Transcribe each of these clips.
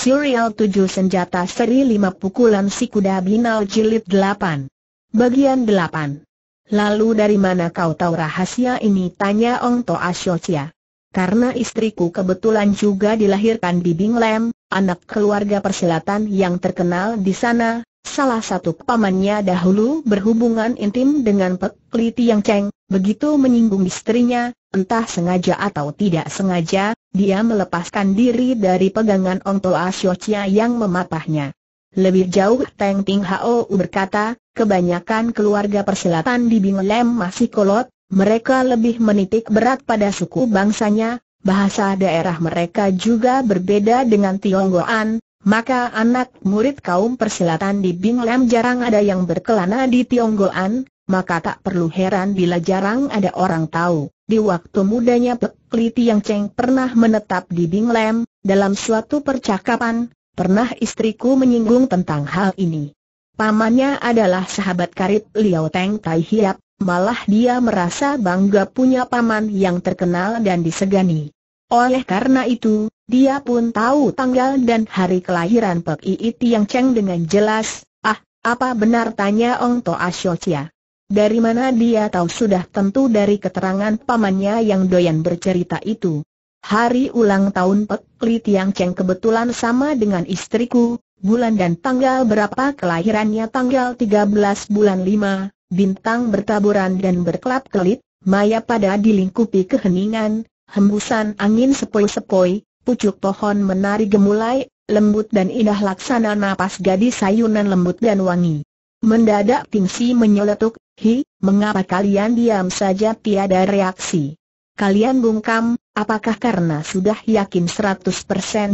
Serial 7 Senjata Seri 5 Pukulan Si Kuda Binal Jilid 8 Bagian 8 Lalu dari mana kau tahu rahasia ini? Tanya Ong Toa Shochia. Karena istriku kebetulan juga dilahirkan di Lam, anak keluarga persilatan yang terkenal di sana, salah satu pamannya dahulu berhubungan intim dengan Pek Li Tiang Cheng, begitu menyinggung istrinya, entah sengaja atau tidak sengaja, dia melepaskan diri dari pegangan Ong Toa Siocia yang memapahnya. Lebih jauh Teng Ting Hao berkata, kebanyakan keluarga persilatan di Binglem masih kolot, mereka lebih menitik berat pada suku bangsanya, bahasa daerah mereka juga berbeda dengan Tionggoan, maka anak murid kaum persilatan di Binglem jarang ada yang berkelana di Tionggoan, maka tak perlu heran bila jarang ada orang tahu. Di waktu mudanya Pek Li Tiang Cheng pernah menetap di Lam, dalam suatu percakapan, pernah istriku menyinggung tentang hal ini. Pamannya adalah sahabat karib Liao Teng Tai Hiap, malah dia merasa bangga punya paman yang terkenal dan disegani. Oleh karena itu, dia pun tahu tanggal dan hari kelahiran Pek Li Yang Cheng dengan jelas. Ah, apa benar tanya Ong Toa Xiao Chia? Dari mana dia tahu sudah tentu dari keterangan pamannya yang doyan bercerita itu. Hari ulang tahun Pek Li Tiang Cheng kebetulan sama dengan istriku, bulan dan tanggal berapa kelahirannya tanggal 13 bulan 5, bintang bertaburan dan berkelap kelit maya pada dilingkupi keheningan, hembusan angin sepoi-sepoi, pucuk pohon menari gemulai, lembut dan indah laksana napas gadis sayunan lembut dan wangi. Mendadak Tingsi menyeletuk, Hi, mengapa kalian diam saja tiada reaksi? Kalian bungkam, apakah karena sudah yakin 100%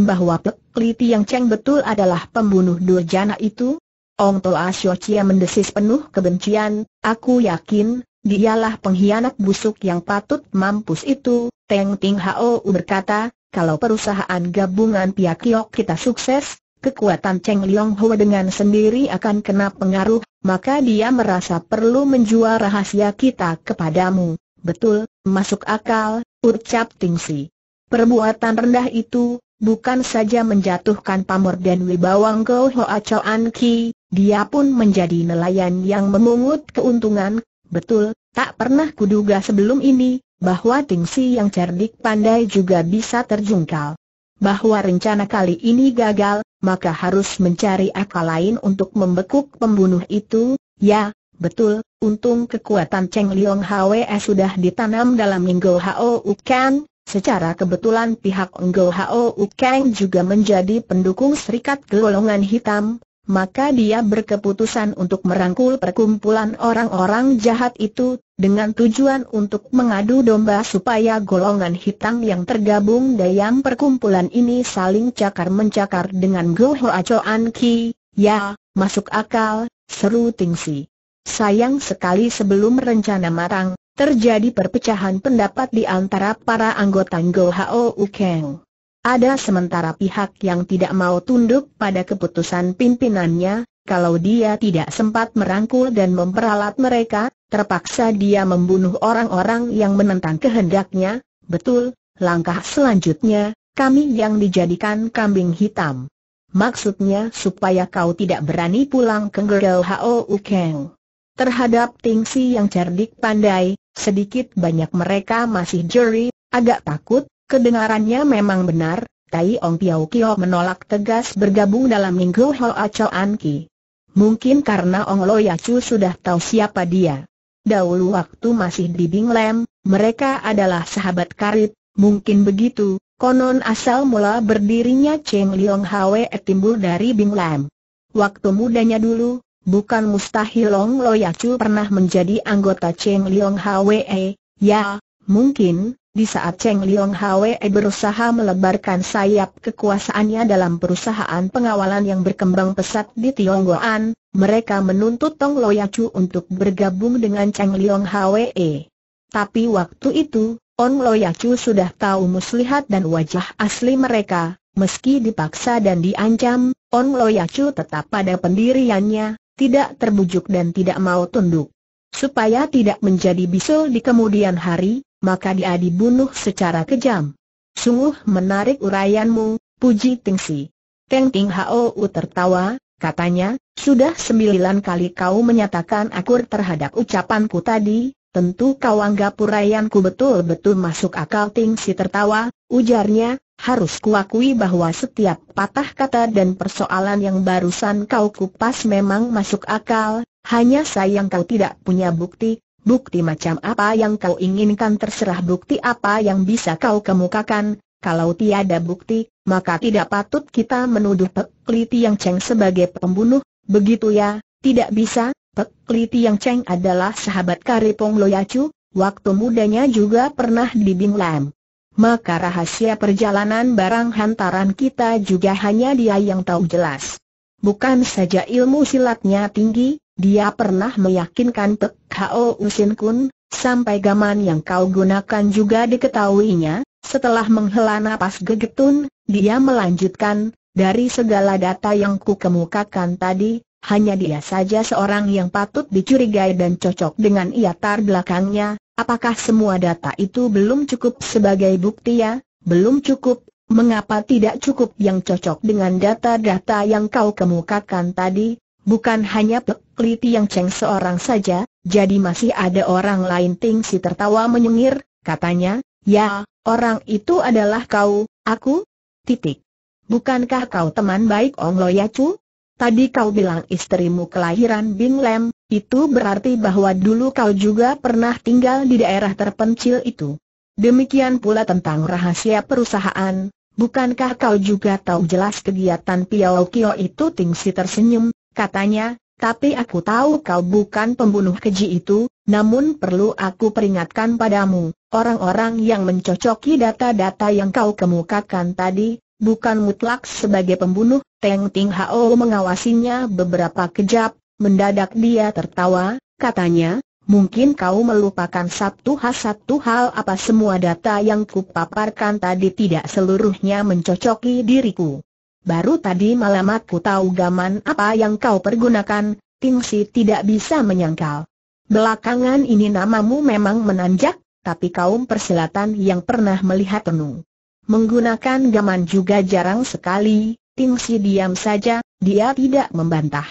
bahwa Pek Li Tiang Cheng betul adalah pembunuh durjana itu? Ong Toa Sio Chia mendesis penuh kebencian, aku yakin, dialah pengkhianat busuk yang patut mampus itu, Teng Ting Hao berkata, kalau perusahaan gabungan pihak Kiok kita sukses, Kekuatan Cheng Liang Hua dengan sendiri akan kena pengaruh, maka dia merasa perlu menjual rahasia kita kepadamu. Betul, masuk akal, ucap Si. Perbuatan rendah itu, bukan saja menjatuhkan pamor dan wibawang Go Hoa Choan Ki, dia pun menjadi nelayan yang memungut keuntungan. Betul, tak pernah kuduga sebelum ini, bahwa Si yang cerdik pandai juga bisa terjungkal bahwa rencana kali ini gagal, maka harus mencari akal lain untuk membekuk pembunuh itu, ya, betul, untung kekuatan Cheng Liang Hwe sudah ditanam dalam Ngo Hao Ukan, secara kebetulan pihak Ngo Hao Ukan juga menjadi pendukung serikat golongan hitam, maka dia berkeputusan untuk merangkul perkumpulan orang-orang jahat itu, dengan tujuan untuk mengadu domba supaya golongan hitam yang tergabung dalam perkumpulan ini saling cakar-mencakar dengan Goho Acoan Choan Ki, ya, masuk akal, seru Tingsi. Sayang sekali sebelum rencana matang, terjadi perpecahan pendapat di antara para anggota Go Hao Ukeng. Ada sementara pihak yang tidak mau tunduk pada keputusan pimpinannya, kalau dia tidak sempat merangkul dan memperalat mereka, terpaksa dia membunuh orang-orang yang menentang kehendaknya, betul, langkah selanjutnya, kami yang dijadikan kambing hitam. Maksudnya supaya kau tidak berani pulang ke Gerel Hao Ukeng. Terhadap Tingsi yang cerdik pandai, sedikit banyak mereka masih jeri, agak takut, Kedengarannya memang benar, Tai Ong Piao Kio menolak tegas bergabung dalam Minggu Hoa An Ki. Mungkin karena Ong Lo ya Chu sudah tahu siapa dia. Dahulu waktu masih di Binglem, mereka adalah sahabat karib, mungkin begitu, konon asal mula berdirinya Cheng Leong Hwe e timbul dari Binglem. Waktu mudanya dulu, bukan mustahil Ong Loya Chu pernah menjadi anggota Cheng Leong Hwe, e. ya, mungkin, di saat Cheng Liong Hwe berusaha melebarkan sayap kekuasaannya dalam perusahaan pengawalan yang berkembang pesat di Tionggoan, mereka menuntut Tong Lo Chu untuk bergabung dengan Cheng Liong Hwe. Tapi waktu itu, On Loyacu Yacu sudah tahu muslihat dan wajah asli mereka, meski dipaksa dan diancam, On Loyacu Yacu tetap pada pendiriannya, tidak terbujuk dan tidak mau tunduk. Supaya tidak menjadi bisul di kemudian hari, maka dia dibunuh secara kejam. Sungguh menarik uraianmu, puji Tingsi. Teng Ting Hou tertawa, katanya, sudah sembilan kali kau menyatakan akur terhadap ucapanku tadi, tentu kau anggap uraianku betul-betul masuk akal Tingsi tertawa, ujarnya, harus kuakui bahwa setiap patah kata dan persoalan yang barusan kau kupas memang masuk akal, hanya sayang kau tidak punya bukti, Bukti macam apa yang kau inginkan terserah bukti apa yang bisa kau kemukakan, kalau tiada bukti, maka tidak patut kita menuduh Pek Li Tiang Cheng sebagai pembunuh, begitu ya, tidak bisa, Pek Li Tiang Cheng adalah sahabat Karipong Loyacu, waktu mudanya juga pernah di Lam. Maka rahasia perjalanan barang hantaran kita juga hanya dia yang tahu jelas. Bukan saja ilmu silatnya tinggi, dia pernah meyakinkan Pek Hao Usin Kun, sampai gaman yang kau gunakan juga diketahuinya, setelah menghela napas gegetun, dia melanjutkan, dari segala data yang ku kemukakan tadi, hanya dia saja seorang yang patut dicurigai dan cocok dengan iatar belakangnya, apakah semua data itu belum cukup sebagai bukti ya, belum cukup, mengapa tidak cukup yang cocok dengan data-data yang kau kemukakan tadi, Bukan hanya Pek Li Tiang Cheng seorang saja, jadi masih ada orang lain Ting Si tertawa menyengir, katanya, ya, orang itu adalah kau, aku, titik. Bukankah kau teman baik Ong Loyacu? Tadi kau bilang istrimu kelahiran Bing Lem, itu berarti bahwa dulu kau juga pernah tinggal di daerah terpencil itu. Demikian pula tentang rahasia perusahaan, bukankah kau juga tahu jelas kegiatan Piao Kio itu Ting Si tersenyum, Katanya, tapi aku tahu kau bukan pembunuh keji itu, namun perlu aku peringatkan padamu, orang-orang yang mencocoki data-data yang kau kemukakan tadi, bukan mutlak sebagai pembunuh, Teng Ting Hao mengawasinya beberapa kejap, mendadak dia tertawa, katanya, mungkin kau melupakan satu hal satu hal apa semua data yang kupaparkan tadi tidak seluruhnya mencocoki diriku baru tadi malam aku tahu gaman apa yang kau pergunakan, Tingsi tidak bisa menyangkal. Belakangan ini namamu memang menanjak, tapi kaum persilatan yang pernah melihat tenung. Menggunakan gaman juga jarang sekali, Tingsi diam saja, dia tidak membantah.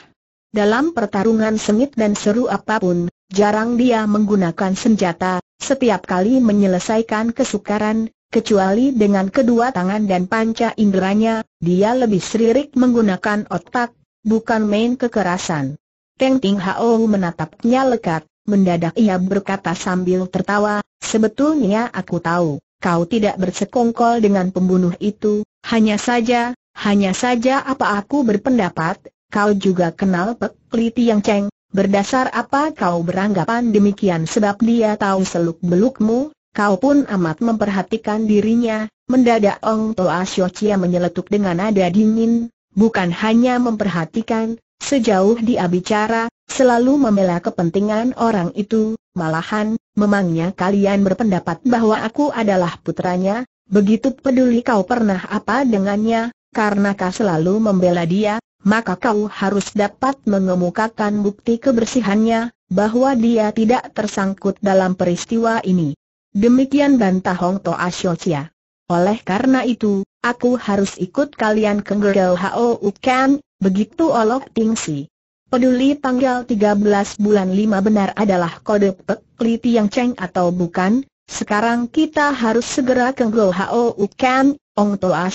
Dalam pertarungan sengit dan seru apapun, jarang dia menggunakan senjata, setiap kali menyelesaikan kesukaran, Kecuali dengan kedua tangan dan panca inderanya, dia lebih seririk menggunakan otak, bukan main kekerasan. Teng Ting Hao menatapnya lekat, mendadak ia berkata sambil tertawa, sebetulnya aku tahu, kau tidak bersekongkol dengan pembunuh itu, hanya saja, hanya saja apa aku berpendapat, kau juga kenal Pek Li Tiang Cheng, berdasar apa kau beranggapan demikian sebab dia tahu seluk-belukmu, Kau pun amat memperhatikan dirinya, mendadak Ong Toa Sio Chia menyeletuk dengan nada dingin, bukan hanya memperhatikan, sejauh dia bicara, selalu membela kepentingan orang itu, malahan, memangnya kalian berpendapat bahwa aku adalah putranya, begitu peduli kau pernah apa dengannya, karena kau selalu membela dia, maka kau harus dapat mengemukakan bukti kebersihannya, bahwa dia tidak tersangkut dalam peristiwa ini. Demikian bantah Hong Toa Xiaochia. Oleh karena itu, aku harus ikut kalian ke Gergel Hao Ukan, begitu olok Si. Peduli tanggal 13 bulan 5 benar adalah kode pekliti yang ceng atau bukan, sekarang kita harus segera ke Gergel Hao Ukan, Ong Toa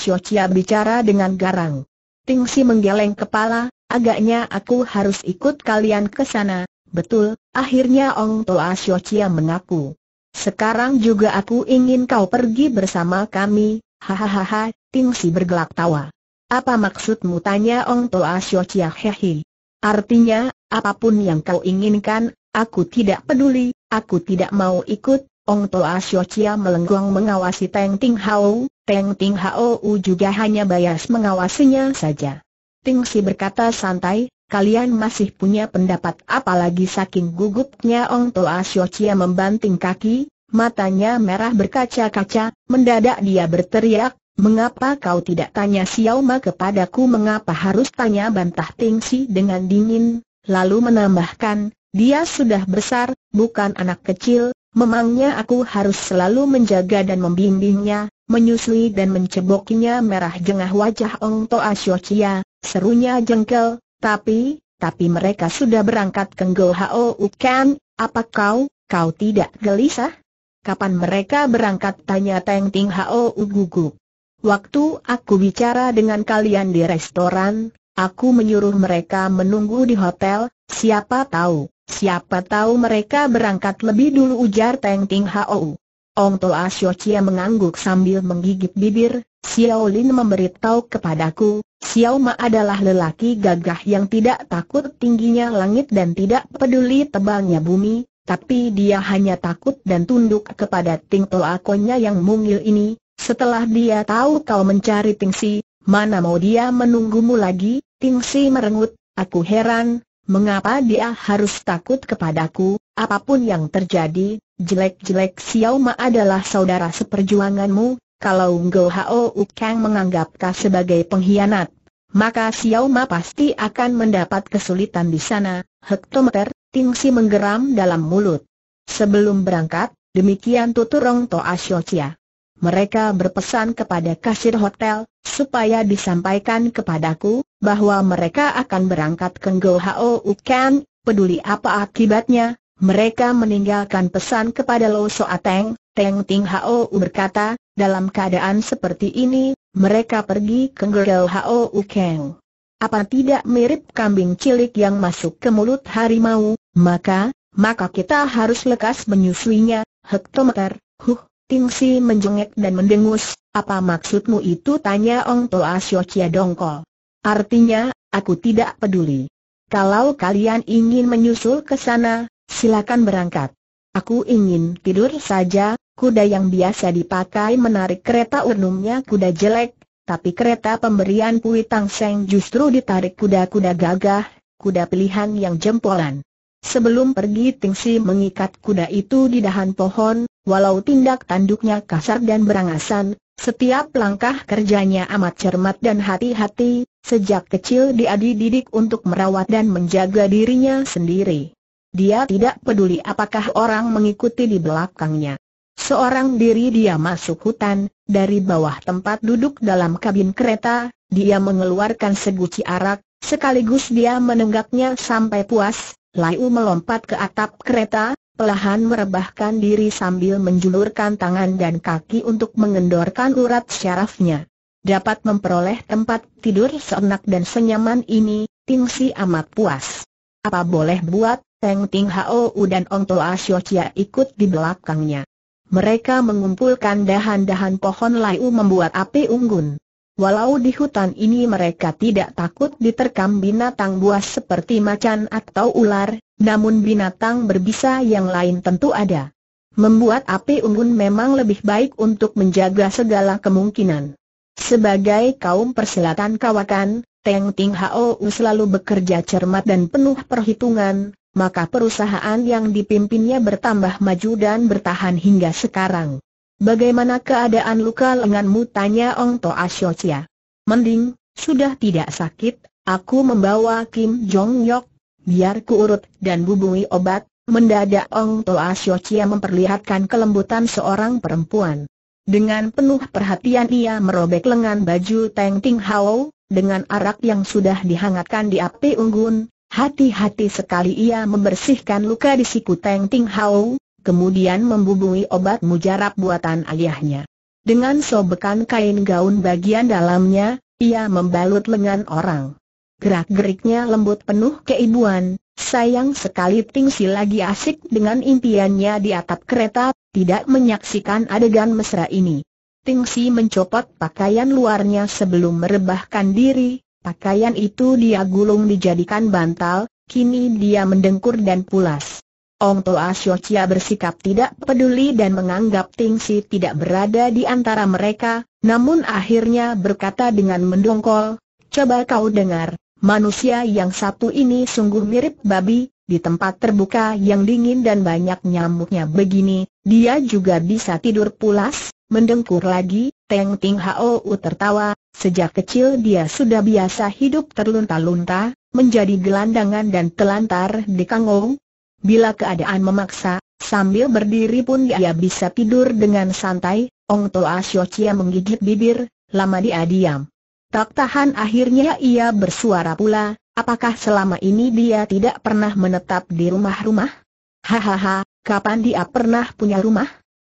bicara dengan garang. Si menggeleng kepala, agaknya aku harus ikut kalian ke sana, betul, akhirnya Ong Toa Xiaochia mengaku. Sekarang juga aku ingin kau pergi bersama kami, hahaha, Ting Si bergelak tawa. Apa maksudmu tanya Ong Toa Sio Chia Hehi? Artinya, apapun yang kau inginkan, aku tidak peduli, aku tidak mau ikut, Ong Toa Sio Chia melenggong mengawasi Teng Ting Hao, Teng Ting Hao juga hanya bayas mengawasinya saja. Ting berkata santai, kalian masih punya pendapat apalagi saking gugupnya Ong Toa Chia membanting kaki, matanya merah berkaca-kaca, mendadak dia berteriak, Mengapa kau tidak tanya Xiao Ma kepadaku mengapa harus tanya bantah Ting Si dengan dingin, lalu menambahkan, dia sudah besar, bukan anak kecil, memangnya aku harus selalu menjaga dan membimbingnya, menyusui dan mencebokinya merah jengah wajah Ong Toa Chia, serunya jengkel, tapi, tapi mereka sudah berangkat ke Go Hao Ukan, apa kau, kau tidak gelisah? Kapan mereka berangkat tanya Teng Ting Hao gugup. Waktu aku bicara dengan kalian di restoran, aku menyuruh mereka menunggu di hotel, siapa tahu, siapa tahu mereka berangkat lebih dulu ujar Teng Ting Hao. Ong Toa Chia mengangguk sambil menggigit bibir, Xiao Lin memberitahu kepadaku, Xiao Ma adalah lelaki gagah yang tidak takut tingginya langit dan tidak peduli tebalnya bumi, tapi dia hanya takut dan tunduk kepada Ting Toa Konya yang mungil ini, setelah dia tahu kau mencari Ting Si, mana mau dia menunggumu lagi, Ting Si merengut, aku heran, mengapa dia harus takut kepadaku, apapun yang terjadi, jelek-jelek Xiao Ma adalah saudara seperjuanganmu, kalau Go Hao Ukang menganggap kau sebagai pengkhianat, maka Xiao Ma pasti akan mendapat kesulitan di sana, hektometer, Tingsi menggeram dalam mulut. Sebelum berangkat, demikian tuturong Toa Chia. mereka berpesan kepada kasir hotel, supaya disampaikan kepadaku, bahwa mereka akan berangkat ke Go Hao Ukang, peduli apa akibatnya, mereka meninggalkan pesan kepada Lo Soa Teng, Teng Ting Hao berkata, dalam keadaan seperti ini, mereka pergi ke Gerel Hao Keng. Apa tidak mirip kambing cilik yang masuk ke mulut harimau, maka, maka kita harus lekas menyusuinya, hektometer, huh, Ting Si menjengek dan mendengus, apa maksudmu itu tanya Ong Toa Sio Chia Dongkol. Artinya, aku tidak peduli. Kalau kalian ingin menyusul ke sana, silakan berangkat. Aku ingin tidur saja, kuda yang biasa dipakai menarik kereta urnumnya kuda jelek, tapi kereta pemberian Pui Tang Seng justru ditarik kuda-kuda gagah, kuda pilihan yang jempolan. Sebelum pergi Tingsi mengikat kuda itu di dahan pohon, walau tindak tanduknya kasar dan berangasan, setiap langkah kerjanya amat cermat dan hati-hati, sejak kecil dia dididik untuk merawat dan menjaga dirinya sendiri. Dia tidak peduli apakah orang mengikuti di belakangnya. Seorang diri dia masuk hutan, dari bawah tempat duduk dalam kabin kereta, dia mengeluarkan seguci arak, sekaligus dia menenggaknya sampai puas, Laiu melompat ke atap kereta, Pelahan merebahkan diri sambil menjulurkan tangan dan kaki untuk mengendorkan urat syarafnya. Dapat memperoleh tempat tidur seenak dan senyaman ini, Tingsi amat puas. Apa boleh buat, Teng Ting Hao dan Ong Toa Sio Chia ikut di belakangnya. Mereka mengumpulkan dahan-dahan pohon layu membuat api unggun. Walau di hutan ini mereka tidak takut diterkam binatang buas seperti macan atau ular, namun binatang berbisa yang lain tentu ada. Membuat api unggun memang lebih baik untuk menjaga segala kemungkinan. Sebagai kaum persilatan kawakan, Teng Ting Hao selalu bekerja cermat dan penuh perhitungan, maka perusahaan yang dipimpinnya bertambah maju dan bertahan hingga sekarang. Bagaimana keadaan luka lenganmu? tanya Ong Toa Shiochia. Mending, sudah tidak sakit, aku membawa Kim Jong Yok, biar urut dan bubui obat, mendadak Ong Toa Shiochia memperlihatkan kelembutan seorang perempuan. Dengan penuh perhatian ia merobek lengan baju Teng Ting Hao, dengan arak yang sudah dihangatkan di api unggun, Hati-hati sekali ia membersihkan luka di siku Teng Ting Hao, kemudian membubui obat mujarab buatan ayahnya. Dengan sobekan kain gaun bagian dalamnya, ia membalut lengan orang. Gerak-geriknya lembut penuh keibuan, sayang sekali Ting Si lagi asik dengan impiannya di atap kereta, tidak menyaksikan adegan mesra ini. Ting Si mencopot pakaian luarnya sebelum merebahkan diri, Pakaian itu dia gulung dijadikan bantal, kini dia mendengkur dan pulas. Ong Toa Chia bersikap tidak peduli dan menganggap Ting Si tidak berada di antara mereka, namun akhirnya berkata dengan mendongkol, Coba kau dengar, manusia yang satu ini sungguh mirip babi, di tempat terbuka yang dingin dan banyak nyamuknya begini, dia juga bisa tidur pulas, mendengkur lagi, Teng Ting Hou tertawa, sejak kecil dia sudah biasa hidup terlunta-lunta, menjadi gelandangan dan telantar di Kangong. Bila keadaan memaksa, sambil berdiri pun dia bisa tidur dengan santai, Ong Toa Sio Chia menggigit bibir, lama dia diam. Tak tahan akhirnya ia bersuara pula, apakah selama ini dia tidak pernah menetap di rumah-rumah? Hahaha, kapan dia pernah punya rumah?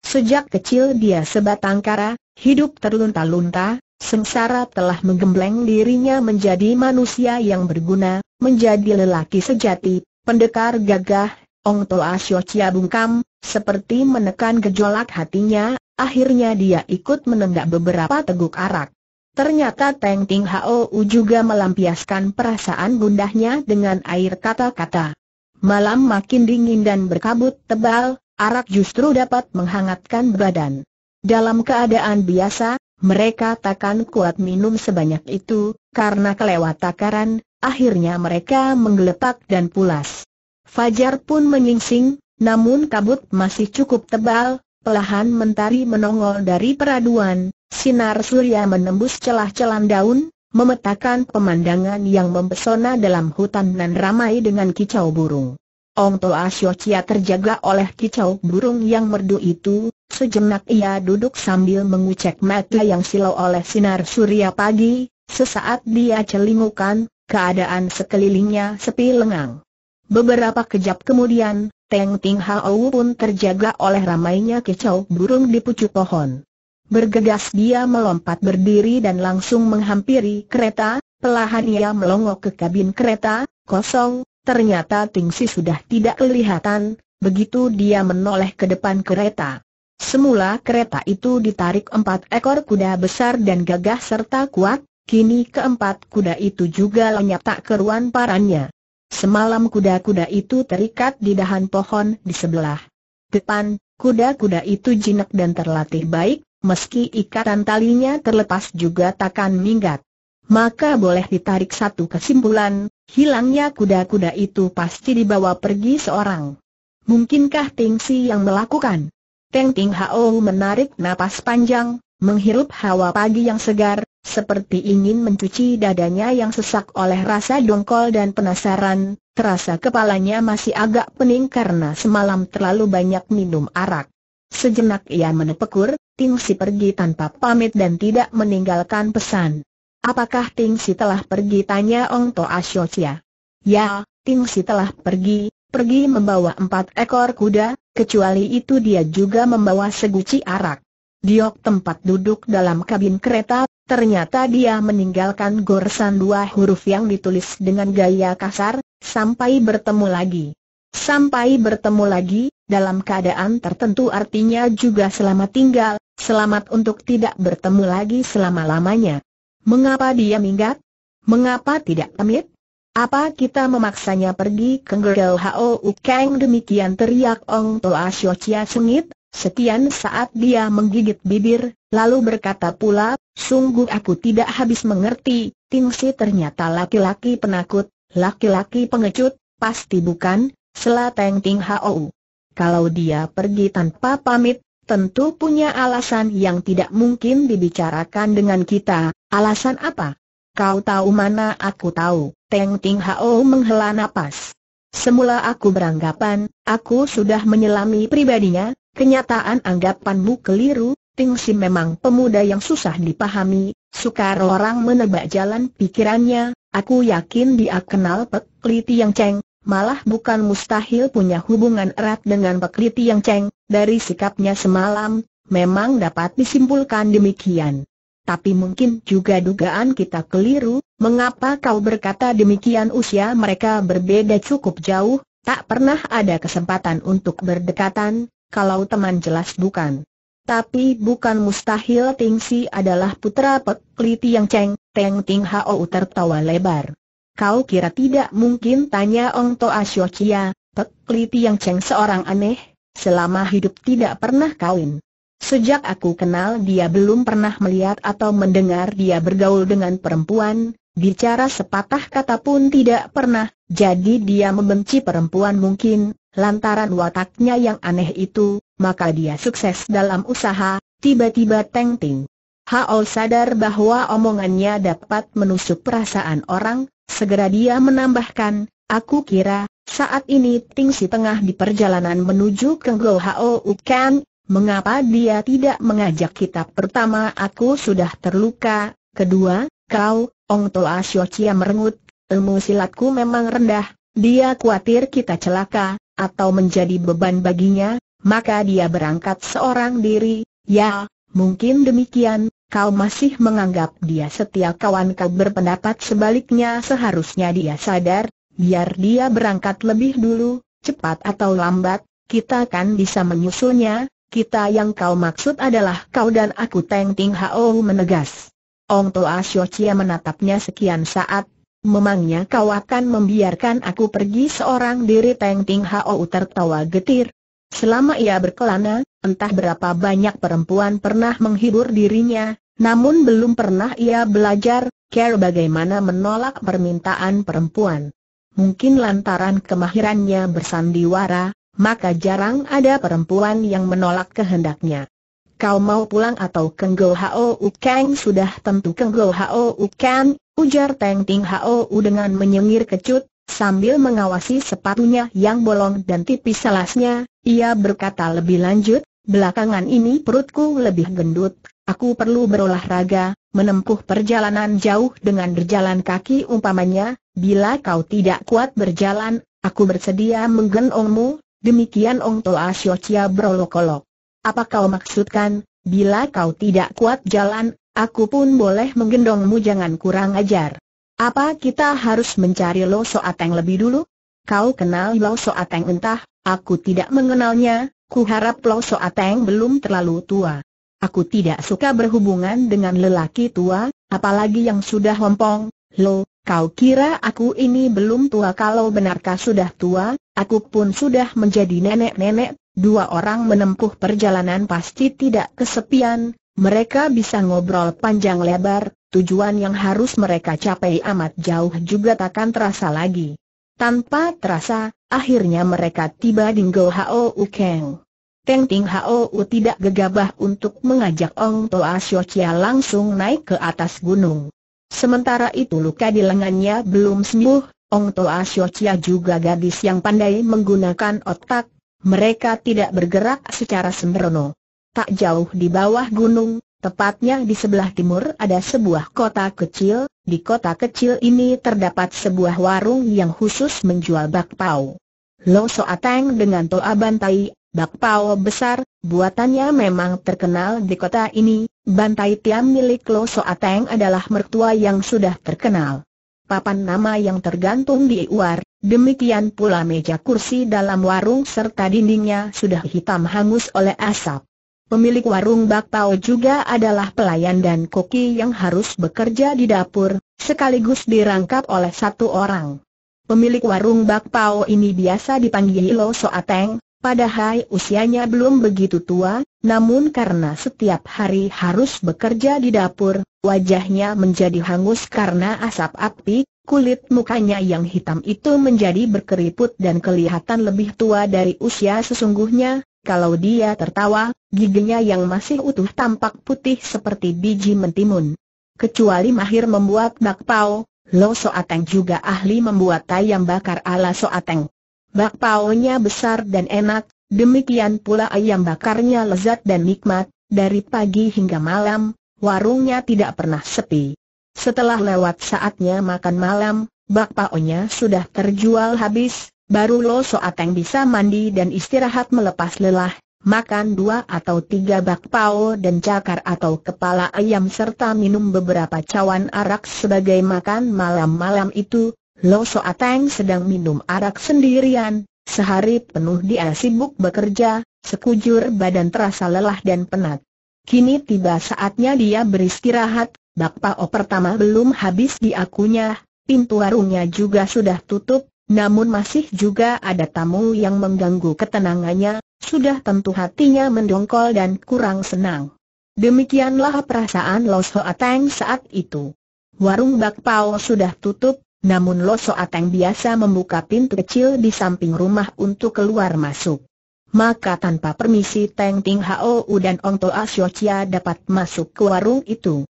Sejak kecil dia sebatang kara, Hidup terlunta-lunta, sengsara telah menggembleng dirinya menjadi manusia yang berguna, menjadi lelaki sejati, pendekar gagah, Ong Toa Sio Chia bungkam, seperti menekan gejolak hatinya, akhirnya dia ikut menenggak beberapa teguk arak. Ternyata Teng Ting Hao juga melampiaskan perasaan gundahnya dengan air kata-kata. Malam makin dingin dan berkabut tebal, arak justru dapat menghangatkan badan. Dalam keadaan biasa, mereka takkan kuat minum sebanyak itu, karena kelewat takaran, akhirnya mereka menggeletak dan pulas. Fajar pun menyingsing, namun kabut masih cukup tebal, Pelahan mentari menongol dari peraduan, sinar surya menembus celah-celah daun, memetakan pemandangan yang mempesona dalam hutan dan ramai dengan kicau burung. Ong Toa Xiao terjaga oleh kicau burung yang merdu itu, Sejenak ia duduk sambil mengucek mata yang silau oleh sinar surya pagi, sesaat dia celingukan, keadaan sekelilingnya sepi lengang. Beberapa kejap kemudian, Teng Ting Hao pun terjaga oleh ramainya kicau burung di pucuk pohon. Bergegas dia melompat berdiri dan langsung menghampiri kereta, pelahan ia melongok ke kabin kereta, kosong, ternyata Tingsi sudah tidak kelihatan, begitu dia menoleh ke depan kereta. Semula kereta itu ditarik empat ekor kuda besar dan gagah serta kuat, kini keempat kuda itu juga lenyap tak keruan parannya. Semalam kuda-kuda itu terikat di dahan pohon di sebelah depan, kuda-kuda itu jinak dan terlatih baik, meski ikatan talinya terlepas juga takkan minggat. Maka boleh ditarik satu kesimpulan, hilangnya kuda-kuda itu pasti dibawa pergi seorang. Mungkinkah Tingsi yang melakukan? Teng Ting Hao menarik napas panjang, menghirup hawa pagi yang segar, seperti ingin mencuci dadanya yang sesak oleh rasa dongkol dan penasaran, terasa kepalanya masih agak pening karena semalam terlalu banyak minum arak. Sejenak ia menepekur, Ting Si pergi tanpa pamit dan tidak meninggalkan pesan. Apakah Ting Si telah pergi tanya Ong To Asyocia? Ya, Ting Si telah pergi, pergi membawa empat ekor kuda, kecuali itu dia juga membawa seguci arak. Diok tempat duduk dalam kabin kereta, ternyata dia meninggalkan goresan dua huruf yang ditulis dengan gaya kasar, sampai bertemu lagi. Sampai bertemu lagi, dalam keadaan tertentu artinya juga selamat tinggal, selamat untuk tidak bertemu lagi selama-lamanya. Mengapa dia minggat? Mengapa tidak pamit? Apa kita memaksanya pergi ke Gerel Hao Ukeng demikian teriak Ong Toa Sio Chia sengit, sekian saat dia menggigit bibir, lalu berkata pula, sungguh aku tidak habis mengerti, Ting Si ternyata laki-laki penakut, laki-laki pengecut, pasti bukan, selateng Ting Hao. Kalau dia pergi tanpa pamit, tentu punya alasan yang tidak mungkin dibicarakan dengan kita, alasan apa? Kau tahu mana aku tahu, Teng Ting Hao menghela nafas. Semula aku beranggapan, aku sudah menyelami pribadinya, kenyataan anggapanmu keliru, Ting Sim memang pemuda yang susah dipahami, sukar orang menebak jalan pikirannya, aku yakin dia kenal Pek Li Tiang Cheng, Malah bukan mustahil punya hubungan erat dengan Pek Li Tiang Cheng, dari sikapnya semalam, memang dapat disimpulkan demikian tapi mungkin juga dugaan kita keliru, mengapa kau berkata demikian usia mereka berbeda cukup jauh, tak pernah ada kesempatan untuk berdekatan, kalau teman jelas bukan. Tapi bukan mustahil Ting Si adalah putra Pek Li Tiang Teng Ting Hao tertawa lebar. Kau kira tidak mungkin tanya Ong Toa Xiao Chia, Pek Li Tiang seorang aneh, selama hidup tidak pernah kawin. Sejak aku kenal dia belum pernah melihat atau mendengar dia bergaul dengan perempuan, bicara sepatah kata pun tidak pernah, jadi dia membenci perempuan mungkin, lantaran wataknya yang aneh itu, maka dia sukses dalam usaha, tiba-tiba Teng Ting. Hao sadar bahwa omongannya dapat menusuk perasaan orang, segera dia menambahkan, aku kira, saat ini Ting Si tengah di perjalanan menuju ke Kenggol Hao Ukan, mengapa dia tidak mengajak kita pertama aku sudah terluka, kedua, kau, Ong Toa Sio Chia merengut, ilmu silatku memang rendah, dia khawatir kita celaka, atau menjadi beban baginya, maka dia berangkat seorang diri, ya, mungkin demikian, kau masih menganggap dia setia kawan kau berpendapat sebaliknya seharusnya dia sadar, biar dia berangkat lebih dulu, cepat atau lambat, kita kan bisa menyusulnya, kita yang kau maksud adalah kau dan aku Teng Ting Hao menegas. Ong Toa Sio Chia menatapnya sekian saat, memangnya kau akan membiarkan aku pergi seorang diri Teng Ting Hao tertawa getir. Selama ia berkelana, entah berapa banyak perempuan pernah menghibur dirinya, namun belum pernah ia belajar, care bagaimana menolak permintaan perempuan. Mungkin lantaran kemahirannya bersandiwara, maka jarang ada perempuan yang menolak kehendaknya. Kau mau pulang atau kenggo Hao U Kang sudah tentu kenggo Hao U Kang, ujar Teng Ting Hao U dengan menyengir kecut, sambil mengawasi sepatunya yang bolong dan tipis selasnya, ia berkata lebih lanjut, belakangan ini perutku lebih gendut, aku perlu berolahraga, menempuh perjalanan jauh dengan berjalan kaki umpamanya, bila kau tidak kuat berjalan, aku bersedia menggenongmu, Demikian Ong Toa Sio Chia berolok-olok. Apa kau maksudkan, bila kau tidak kuat jalan, aku pun boleh menggendongmu jangan kurang ajar. Apa kita harus mencari Lo ateng lebih dulu? Kau kenal Lo ateng entah, aku tidak mengenalnya, ku harap Lo ateng belum terlalu tua. Aku tidak suka berhubungan dengan lelaki tua, apalagi yang sudah hompong, Lo, Kau kira aku ini belum tua kalau benarkah sudah tua, aku pun sudah menjadi nenek-nenek, dua orang menempuh perjalanan pasti tidak kesepian, mereka bisa ngobrol panjang lebar, tujuan yang harus mereka capai amat jauh juga takkan terasa lagi. Tanpa terasa, akhirnya mereka tiba di Ngo Hao Ukeng. Teng Ting Hao tidak gegabah untuk mengajak Ong Toa Xiao Chia langsung naik ke atas gunung. Sementara itu luka di lengannya belum sembuh, Ong Toa Siocia juga gadis yang pandai menggunakan otak, mereka tidak bergerak secara sembrono. Tak jauh di bawah gunung, tepatnya di sebelah timur ada sebuah kota kecil, di kota kecil ini terdapat sebuah warung yang khusus menjual bakpao. Lo Soateng dengan Toa Bantai Bakpao besar, buatannya memang terkenal di kota ini, bantai tiam milik Lo Ateng adalah mertua yang sudah terkenal. Papan nama yang tergantung di luar, demikian pula meja kursi dalam warung serta dindingnya sudah hitam hangus oleh asap. Pemilik warung bakpao juga adalah pelayan dan koki yang harus bekerja di dapur, sekaligus dirangkap oleh satu orang. Pemilik warung bakpao ini biasa dipanggil Lo Ateng. Padahal usianya belum begitu tua, namun karena setiap hari harus bekerja di dapur, wajahnya menjadi hangus karena asap api, kulit mukanya yang hitam itu menjadi berkeriput dan kelihatan lebih tua dari usia sesungguhnya. Kalau dia tertawa, giginya yang masih utuh tampak putih seperti biji mentimun. Kecuali mahir membuat bakpao, Lo Soateng juga ahli membuat ayam bakar ala Soateng. Bakpaonya besar dan enak, demikian pula ayam bakarnya lezat dan nikmat, dari pagi hingga malam, warungnya tidak pernah sepi. Setelah lewat saatnya makan malam, bakpaonya sudah terjual habis, baru Lo Soateng bisa mandi dan istirahat melepas lelah, makan dua atau tiga bakpao dan cakar atau kepala ayam serta minum beberapa cawan arak sebagai makan malam-malam itu, Lo Soateng sedang minum arak sendirian, sehari penuh dia sibuk bekerja, sekujur badan terasa lelah dan penat. Kini tiba saatnya dia beristirahat, bakpao pertama belum habis diakunya, pintu warungnya juga sudah tutup, namun masih juga ada tamu yang mengganggu ketenangannya, sudah tentu hatinya mendongkol dan kurang senang. Demikianlah perasaan Lo Soateng saat itu. Warung bakpao sudah tutup, namun Lo Soateng biasa membuka pintu kecil di samping rumah untuk keluar masuk. Maka tanpa permisi Teng Ting U dan Ong Toa Sio Chia dapat masuk ke warung itu.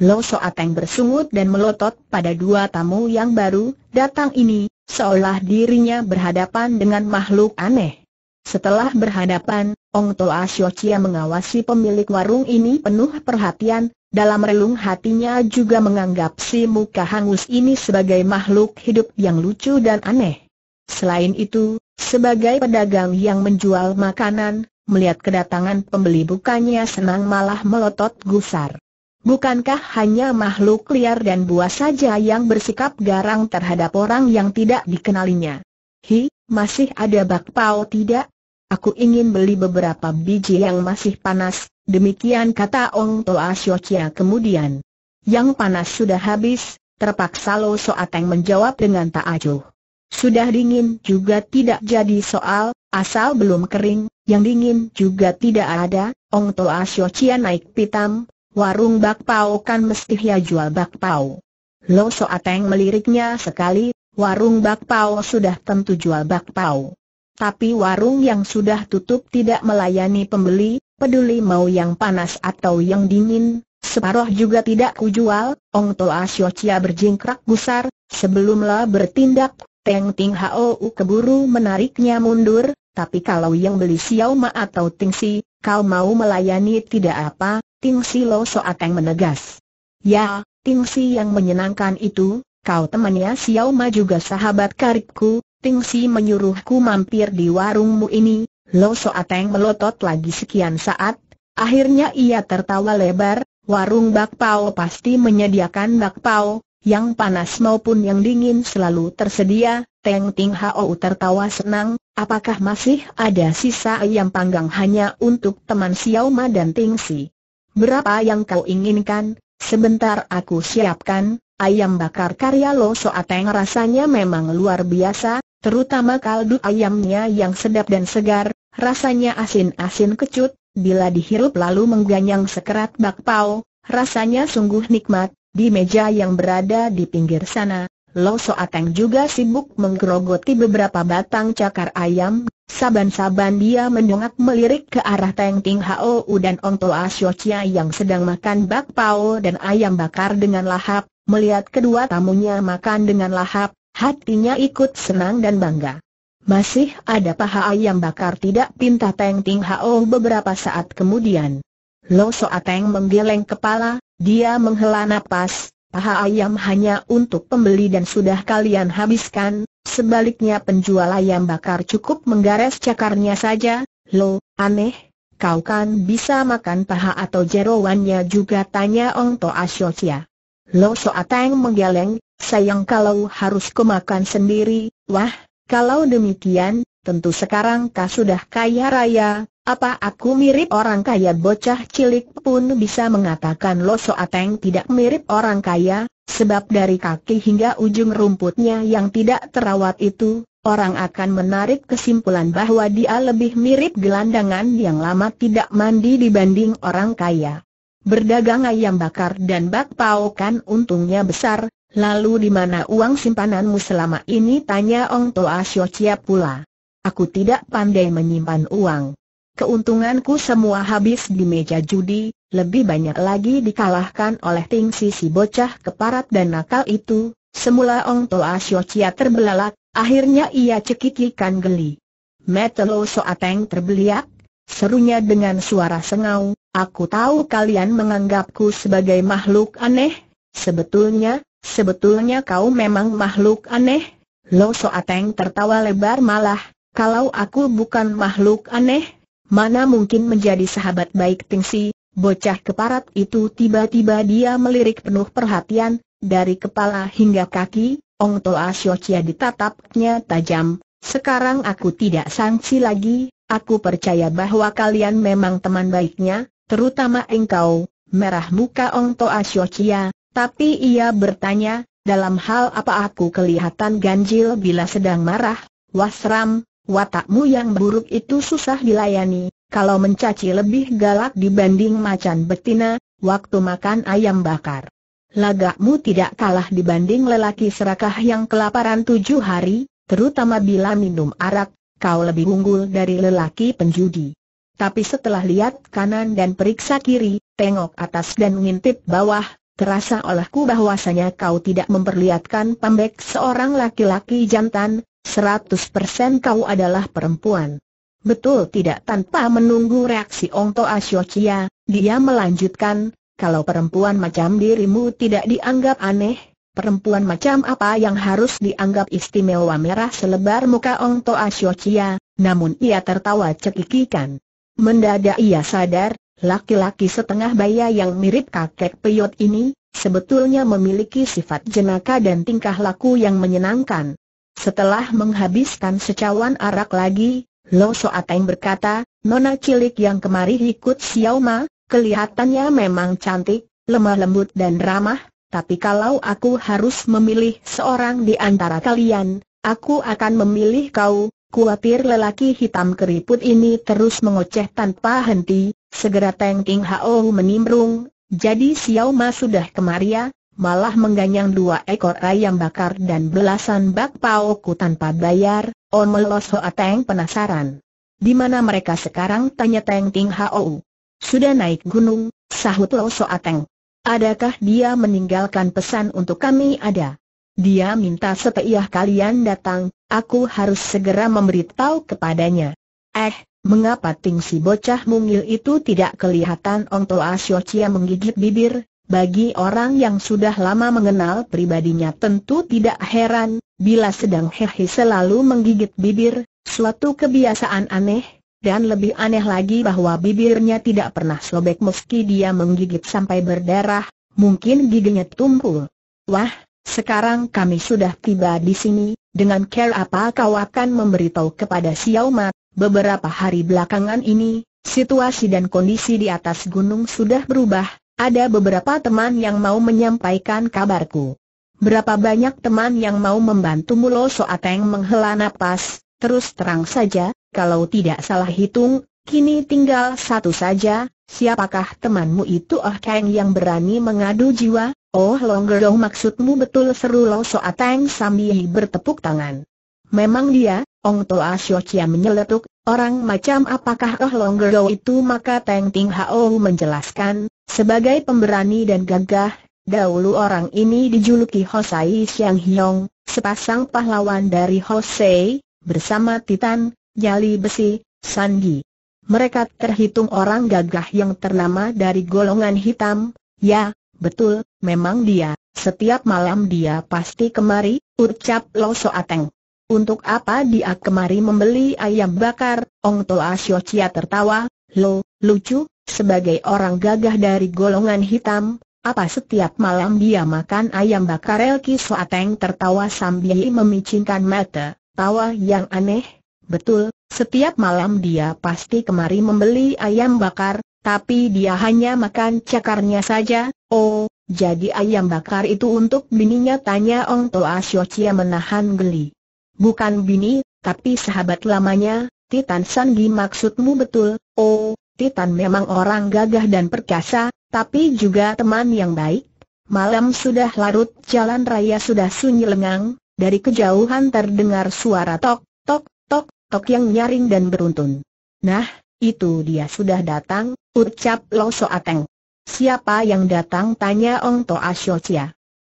Lo Soateng bersungut dan melotot pada dua tamu yang baru datang ini, seolah dirinya berhadapan dengan makhluk aneh. Setelah berhadapan, Ong Toa Sio Chia mengawasi pemilik warung ini penuh perhatian, dalam relung hatinya juga menganggap si muka hangus ini sebagai makhluk hidup yang lucu dan aneh. Selain itu, sebagai pedagang yang menjual makanan, melihat kedatangan pembeli bukannya senang malah melotot gusar. Bukankah hanya makhluk liar dan buas saja yang bersikap garang terhadap orang yang tidak dikenalinya? Hi, masih ada bakpao tidak? Aku ingin beli beberapa biji yang masih panas, Demikian kata Ong Toa Siocia kemudian. Yang panas sudah habis, terpaksa Lo Soateng menjawab dengan tak acuh. Sudah dingin juga tidak jadi soal, asal belum kering, yang dingin juga tidak ada, Ong Toa Siocia naik pitam, warung bakpao kan mesti ya jual bakpao. Lo Soateng meliriknya sekali, warung bakpao sudah tentu jual bakpao. Tapi warung yang sudah tutup tidak melayani pembeli, peduli mau yang panas atau yang dingin, separoh juga tidak kujual, Ong Toa Sio Chia berjingkrak gusar, sebelumlah bertindak, Teng Ting U keburu menariknya mundur, tapi kalau yang beli Xiao Ma atau Ting Si, kau mau melayani tidak apa, Ting Si Lo Soateng menegas. Ya, Ting Si yang menyenangkan itu, kau temannya Xiao Ma juga sahabat karibku, Ting Si menyuruhku mampir di warungmu ini, Lo Soateng melotot lagi sekian saat, akhirnya ia tertawa lebar, warung bakpao pasti menyediakan bakpao, yang panas maupun yang dingin selalu tersedia, Teng Ting Hao tertawa senang, apakah masih ada sisa ayam panggang hanya untuk teman Xiao Ma dan Ting Si? Berapa yang kau inginkan? Sebentar aku siapkan, ayam bakar karya Lo Soateng rasanya memang luar biasa, terutama kaldu ayamnya yang sedap dan segar, rasanya asin-asin kecut, bila dihirup lalu mengganyang sekerat bakpao, rasanya sungguh nikmat, di meja yang berada di pinggir sana, Lo Soateng juga sibuk menggerogoti beberapa batang cakar ayam, saban-saban dia mendongak melirik ke arah Teng Ting Hao dan Ong Toa Siocia yang sedang makan bakpao dan ayam bakar dengan lahap, melihat kedua tamunya makan dengan lahap, Hatinya ikut senang dan bangga. Masih ada paha ayam bakar tidak pinta Teng Ting Hao beberapa saat kemudian. Lo Teng menggeleng kepala, dia menghela napas, paha ayam hanya untuk pembeli dan sudah kalian habiskan, sebaliknya penjual ayam bakar cukup menggares cakarnya saja, lo, aneh, kau kan bisa makan paha atau jerawannya juga tanya Ong To Asyocia. Lo Teng menggeleng, Sayang kalau harus kumakan sendiri, wah, kalau demikian, tentu sekarang kau sudah kaya raya, apa aku mirip orang kaya bocah cilik pun bisa mengatakan Lo Soateng tidak mirip orang kaya, sebab dari kaki hingga ujung rumputnya yang tidak terawat itu, orang akan menarik kesimpulan bahwa dia lebih mirip gelandangan yang lama tidak mandi dibanding orang kaya. Berdagang ayam bakar dan bakpao kan untungnya besar, Lalu di mana uang simpananmu selama ini? Tanya Ong Toa Sio Chia pula. Aku tidak pandai menyimpan uang. Keuntunganku semua habis di meja judi, lebih banyak lagi dikalahkan oleh Ting Si si bocah keparat dan nakal itu. Semula Ong Toa Sio Chia terbelalak, akhirnya ia cekikikan geli. Metelo Soateng terbeliak, serunya dengan suara sengau, aku tahu kalian menganggapku sebagai makhluk aneh, sebetulnya Sebetulnya kau memang makhluk aneh. Lo Soateng tertawa lebar malah, kalau aku bukan makhluk aneh, mana mungkin menjadi sahabat baik Tingsi, bocah keparat itu tiba-tiba dia melirik penuh perhatian, dari kepala hingga kaki, Ong Toa Siocia ditatapnya tajam. Sekarang aku tidak sangsi lagi, aku percaya bahwa kalian memang teman baiknya, terutama engkau, merah muka Ong Toa Siocia, tapi ia bertanya, dalam hal apa aku kelihatan ganjil bila sedang marah, Wasram, watakmu yang buruk itu susah dilayani, kalau mencaci lebih galak dibanding macan betina, waktu makan ayam bakar. Lagakmu tidak kalah dibanding lelaki serakah yang kelaparan tujuh hari, terutama bila minum arak, kau lebih unggul dari lelaki penjudi. Tapi setelah lihat kanan dan periksa kiri, tengok atas dan ngintip bawah, Terasa olehku bahwasanya kau tidak memperlihatkan pembek seorang laki-laki jantan, 100% kau adalah perempuan. Betul tidak tanpa menunggu reaksi Ong Ongto Asyochia, dia melanjutkan, kalau perempuan macam dirimu tidak dianggap aneh, perempuan macam apa yang harus dianggap istimewa merah selebar muka Ong Ongto Asyochia, namun ia tertawa cekikikan. Mendadak ia sadar, Laki-laki setengah baya yang mirip kakek peyot ini, sebetulnya memiliki sifat jenaka dan tingkah laku yang menyenangkan. Setelah menghabiskan secawan arak lagi, Lo Soateng berkata, Nona cilik yang kemari ikut Xiao Ma, kelihatannya memang cantik, lemah lembut dan ramah, tapi kalau aku harus memilih seorang di antara kalian, aku akan memilih kau, Kuatir lelaki hitam keriput ini terus mengoceh tanpa henti, Segera Teng King Hao menimbrung, jadi Xiao Ma sudah kemaria, malah mengganyang dua ekor ayam bakar dan belasan bak paoku tanpa bayar, Omelos Hoa Teng penasaran. Di mana mereka sekarang tanya Teng King Hao. Sudah naik gunung, sahut Lo Soa Teng. Adakah dia meninggalkan pesan untuk kami ada? Dia minta setiap kalian datang, aku harus segera memberitahu kepadanya. Eh, Mengapa Ting si bocah mungil itu tidak kelihatan Ong Toa Sio menggigit bibir? Bagi orang yang sudah lama mengenal pribadinya tentu tidak heran, bila sedang hehe selalu menggigit bibir, suatu kebiasaan aneh, dan lebih aneh lagi bahwa bibirnya tidak pernah sobek meski dia menggigit sampai berdarah, mungkin giginya tumpul. Wah, sekarang kami sudah tiba di sini, dengan care apa kau akan memberitahu kepada Xiao Ma Beberapa hari belakangan ini, situasi dan kondisi di atas gunung sudah berubah, ada beberapa teman yang mau menyampaikan kabarku. Berapa banyak teman yang mau membantu Lo Soateng menghela napas, terus terang saja, kalau tidak salah hitung, kini tinggal satu saja, siapakah temanmu itu Oh Kang yang berani mengadu jiwa? Oh Longgerong maksudmu betul seru Lo Soateng sambil bertepuk tangan. Memang dia, Ong Toa Siocia menyeletuk, orang macam apakah Oh Longgero itu maka Teng Ting Hao menjelaskan, sebagai pemberani dan gagah, dahulu orang ini dijuluki Hosai Xiang Hiong, sepasang pahlawan dari Hosei, bersama Titan, Jali Besi, Sandi. Mereka terhitung orang gagah yang ternama dari golongan hitam, ya, betul, memang dia, setiap malam dia pasti kemari, ucap Lo Soateng. Untuk apa dia kemari membeli ayam bakar? Ong Toa Sio Chia tertawa, lo, lucu, sebagai orang gagah dari golongan hitam, apa setiap malam dia makan ayam bakar Elki Soateng tertawa sambil memicingkan mata, tawa yang aneh, betul, setiap malam dia pasti kemari membeli ayam bakar, tapi dia hanya makan cakarnya saja, oh, jadi ayam bakar itu untuk bininya tanya Ong Toa Siocia menahan geli. Bukan bini, tapi sahabat lamanya, Titan Sanji maksudmu betul, oh, Titan memang orang gagah dan perkasa, tapi juga teman yang baik. Malam sudah larut, jalan raya sudah sunyi lengang, dari kejauhan terdengar suara tok, tok, tok, tok yang nyaring dan beruntun. Nah, itu dia sudah datang, ucap Lo Ateng. Siapa yang datang tanya Ong Toa Xiao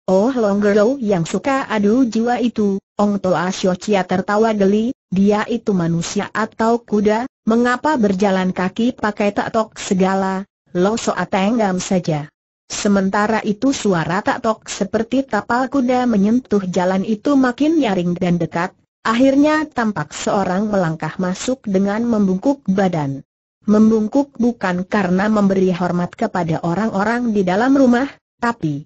Oh Longgero yang suka adu jiwa itu, Ong Toa Siocia tertawa geli, dia itu manusia atau kuda, mengapa berjalan kaki pakai taktok segala, lo soa tenggam saja. Sementara itu suara taktok seperti tapal kuda menyentuh jalan itu makin nyaring dan dekat, akhirnya tampak seorang melangkah masuk dengan membungkuk badan. Membungkuk bukan karena memberi hormat kepada orang-orang di dalam rumah, tapi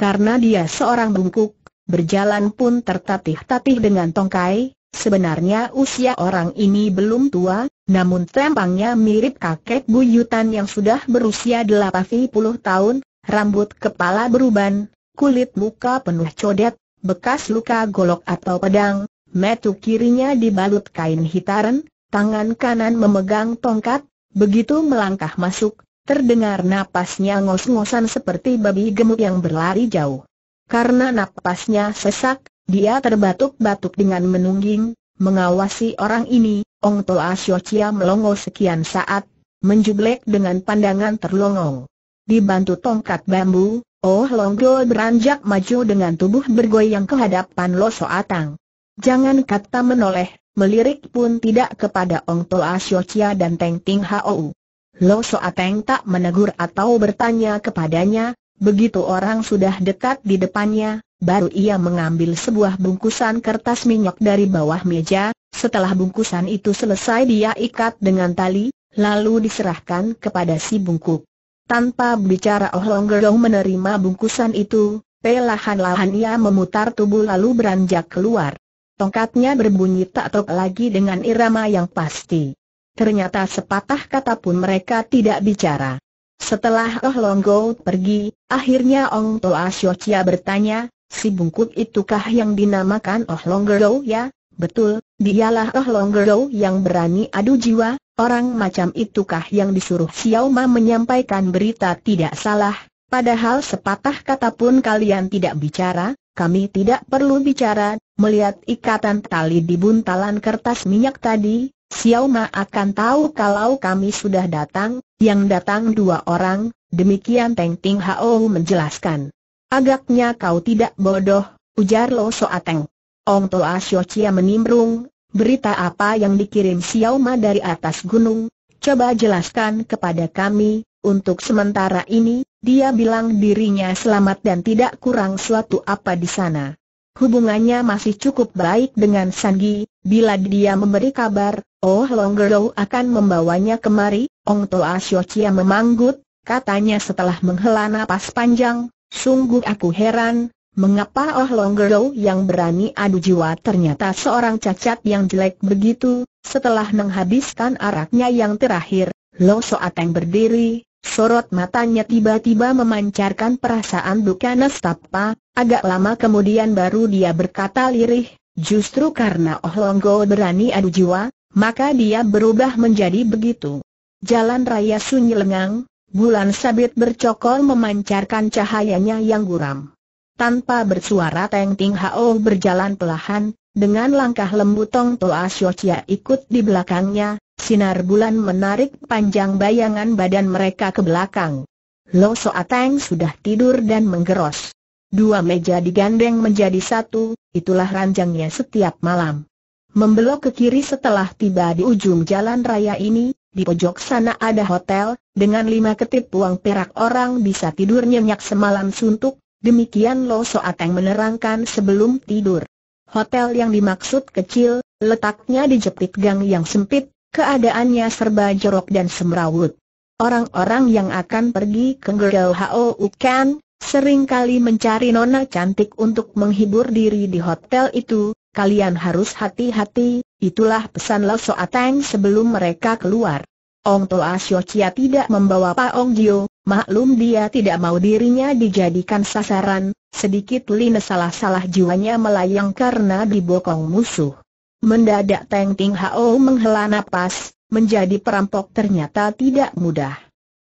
karena dia seorang bungkuk, berjalan pun tertatih-tatih dengan tongkai, Sebenarnya usia orang ini belum tua, namun tampangnya mirip kakek buyutan yang sudah berusia 80 tahun, rambut kepala beruban, kulit muka penuh codet, bekas luka golok atau pedang, metu kirinya dibalut kain hitaran, tangan kanan memegang tongkat, begitu melangkah masuk, Terdengar napasnya ngos-ngosan seperti babi gemuk yang berlari jauh. Karena napasnya sesak, dia terbatuk-batuk dengan menungging, mengawasi orang ini, Ong Toa Siocia melongo sekian saat, menjublek dengan pandangan terlongong. Dibantu tongkat bambu, Oh Longgo beranjak maju dengan tubuh bergoyang ke hadapan Lo Soatang. Jangan kata menoleh, melirik pun tidak kepada Ong Toa Siocia dan Teng Ting Hou. Lo Soateng tak menegur atau bertanya kepadanya, begitu orang sudah dekat di depannya, baru ia mengambil sebuah bungkusan kertas minyak dari bawah meja, setelah bungkusan itu selesai dia ikat dengan tali, lalu diserahkan kepada si bungkuk. Tanpa bicara Oh Long menerima bungkusan itu, pelahan-lahan ia memutar tubuh lalu beranjak keluar. Tongkatnya berbunyi tak tok lagi dengan irama yang pasti ternyata sepatah kata pun mereka tidak bicara. Setelah Oh Longgo pergi, akhirnya Ong Toa Siocia bertanya, si bungkuk itukah yang dinamakan Oh Longgo ya? Betul, dialah Oh Longgo yang berani adu jiwa, orang macam itukah yang disuruh Xiao Ma menyampaikan berita tidak salah, padahal sepatah kata pun kalian tidak bicara, kami tidak perlu bicara, melihat ikatan tali di buntalan kertas minyak tadi, Xiao Ma akan tahu kalau kami sudah datang, yang datang dua orang, demikian Teng Ting Hao menjelaskan. Agaknya kau tidak bodoh, ujar Lo So Teng. Ong Toa Xiao Chia menimbrung, berita apa yang dikirim Xiao Ma dari atas gunung, coba jelaskan kepada kami, untuk sementara ini, dia bilang dirinya selamat dan tidak kurang suatu apa di sana. Hubungannya masih cukup baik dengan Sanggi, bila dia memberi kabar, Oh Longgero akan membawanya kemari, Ong Toa Siocia memanggut, katanya setelah menghela napas panjang, sungguh aku heran, mengapa Oh Longgero yang berani adu jiwa ternyata seorang cacat yang jelek begitu, setelah menghabiskan araknya yang terakhir, Lo Soateng berdiri, sorot matanya tiba-tiba memancarkan perasaan bukan nestapa, agak lama kemudian baru dia berkata lirih, Justru karena Oh Longgo berani adu jiwa, maka dia berubah menjadi begitu. Jalan raya sunyi lengang, bulan sabit bercokol memancarkan cahayanya yang guram. Tanpa bersuara Teng Ting Hao berjalan pelahan, dengan langkah lembut Tong Toa Siocia ikut di belakangnya, sinar bulan menarik panjang bayangan badan mereka ke belakang. Lo Teng sudah tidur dan menggeros. Dua meja digandeng menjadi satu, itulah ranjangnya setiap malam. Membelok ke kiri setelah tiba di ujung jalan raya ini, di pojok sana ada hotel, dengan lima ketip uang perak orang bisa tidur nyenyak semalam suntuk, demikian Lo Soateng menerangkan sebelum tidur. Hotel yang dimaksud kecil, letaknya di jepit gang yang sempit, keadaannya serba jorok dan semrawut. Orang-orang yang akan pergi ke Gergel Hao Ukan, seringkali mencari nona cantik untuk menghibur diri di hotel itu, Kalian harus hati-hati, itulah pesan Lo So Ateng sebelum mereka keluar. Ong Toa Sio Chia tidak membawa Pak Ong Gio, maklum dia tidak mau dirinya dijadikan sasaran, sedikit lina salah-salah jiwanya melayang karena dibokong musuh. Mendadak Teng Ting Hao menghela napas, menjadi perampok ternyata tidak mudah.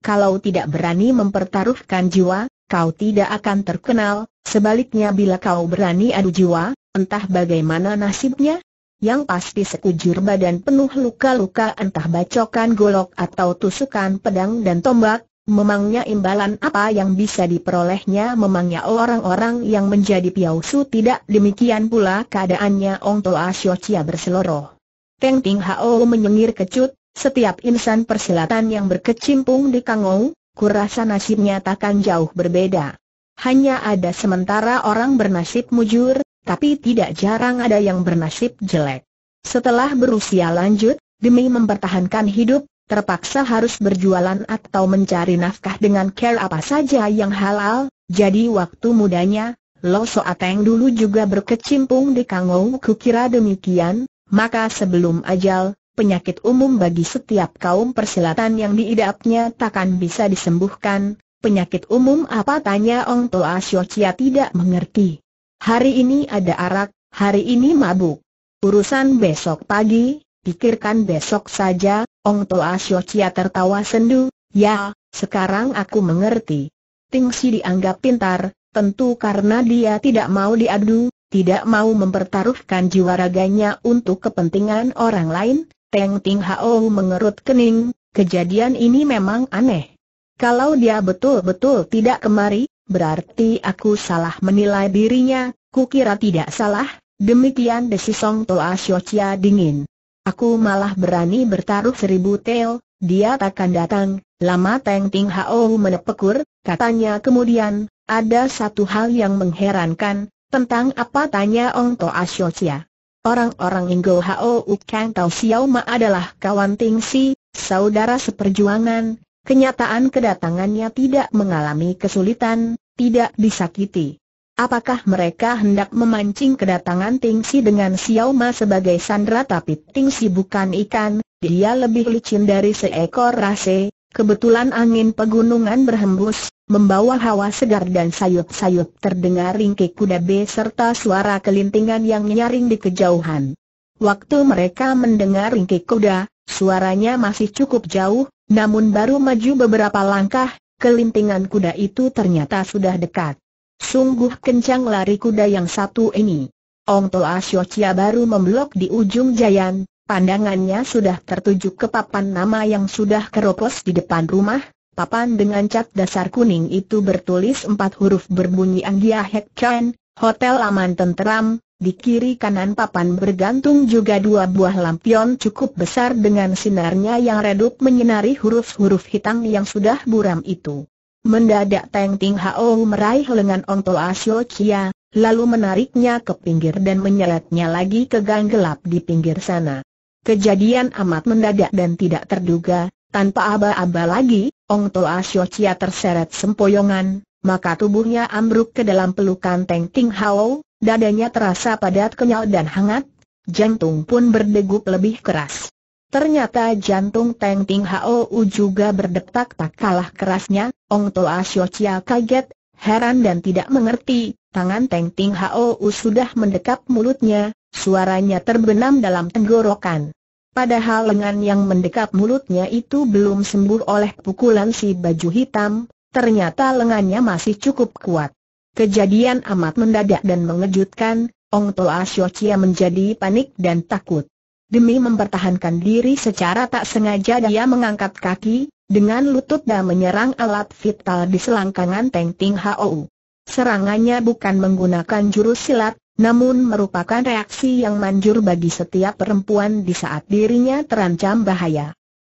Kalau tidak berani mempertaruhkan jiwa, kau tidak akan terkenal, sebaliknya bila kau berani adu jiwa, Entah bagaimana nasibnya, yang pasti sekujur badan penuh luka-luka entah bacokan golok atau tusukan pedang dan tombak, memangnya imbalan apa yang bisa diperolehnya memangnya orang-orang yang menjadi piausu tidak demikian pula keadaannya Ong Toa Sio Chia berseloroh. Teng Ting Hao menyengir kecut, setiap insan persilatan yang berkecimpung di Kangou, kurasa nasibnya takkan jauh berbeda. Hanya ada sementara orang bernasib mujur, tapi tidak jarang ada yang bernasib jelek. Setelah berusia lanjut, demi mempertahankan hidup, terpaksa harus berjualan atau mencari nafkah dengan care apa saja yang halal, jadi waktu mudanya, Lo Soateng dulu juga berkecimpung di Kangou kukira demikian, maka sebelum ajal, penyakit umum bagi setiap kaum persilatan yang diidapnya takkan bisa disembuhkan, penyakit umum apa tanya Ong Toa Xiao tidak mengerti. Hari ini ada arak, hari ini mabuk. Urusan besok pagi, pikirkan besok saja, Ong Toa Siocia tertawa sendu, ya, sekarang aku mengerti. Ting Si dianggap pintar, tentu karena dia tidak mau diadu, tidak mau mempertaruhkan jiwa raganya untuk kepentingan orang lain, Teng Ting Hao mengerut kening, kejadian ini memang aneh. Kalau dia betul-betul tidak kemari, Berarti aku salah menilai dirinya, kukira tidak salah, demikian desisong Song Toa Siocia dingin. Aku malah berani bertaruh seribu tel, dia takkan datang, lama Teng Ting Hao menepekur, katanya kemudian, ada satu hal yang mengherankan, tentang apa tanya Ong Toa Siocia. Orang-orang Inggo Hao Ukang Tau Xiao Ma adalah kawan Ting Si, saudara seperjuangan, Kenyataan kedatangannya tidak mengalami kesulitan, tidak disakiti. Apakah mereka hendak memancing kedatangan Tingsi dengan Xiao Ma sebagai sandera tapi Tingsi bukan ikan, dia lebih licin dari seekor rase, kebetulan angin pegunungan berhembus, membawa hawa segar dan sayup-sayup terdengar ringkik kuda B serta suara kelintingan yang nyaring di kejauhan. Waktu mereka mendengar ringkik kuda, suaranya masih cukup jauh, namun baru maju beberapa langkah, kelintingan kuda itu ternyata sudah dekat. Sungguh kencang lari kuda yang satu ini. Ong Toa Siocia baru memblok di ujung jayan, pandangannya sudah tertuju ke papan nama yang sudah keropos di depan rumah. Papan dengan cat dasar kuning itu bertulis empat huruf berbunyi Anggia Hek Chan, Hotel Aman Tenteram, di kiri kanan papan bergantung juga dua buah lampion cukup besar dengan sinarnya yang redup menyinari huruf-huruf hitam yang sudah buram itu. Mendadak Teng Ting Hao meraih lengan Ong Toa Sio Chia, lalu menariknya ke pinggir dan menyeretnya lagi ke gang gelap di pinggir sana. Kejadian amat mendadak dan tidak terduga, tanpa aba-aba lagi, Ong Toa Sio Chia terseret sempoyongan, maka tubuhnya ambruk ke dalam pelukan Teng Ting Hao, Dadanya terasa padat kenyal dan hangat, jantung pun berdegup lebih keras. Ternyata jantung Teng Ting Hou juga berdetak tak kalah kerasnya, Ong Toa Sio Chia kaget, heran dan tidak mengerti, tangan Teng Ting Hou sudah mendekap mulutnya, suaranya terbenam dalam tenggorokan. Padahal lengan yang mendekap mulutnya itu belum sembuh oleh pukulan si baju hitam, ternyata lengannya masih cukup kuat. Kejadian amat mendadak dan mengejutkan, Ong Toa Chia menjadi panik dan takut. Demi mempertahankan diri secara tak sengaja dia mengangkat kaki, dengan lutut dan menyerang alat vital di selangkangan Teng Ting Hou. Serangannya bukan menggunakan jurus silat, namun merupakan reaksi yang manjur bagi setiap perempuan di saat dirinya terancam bahaya.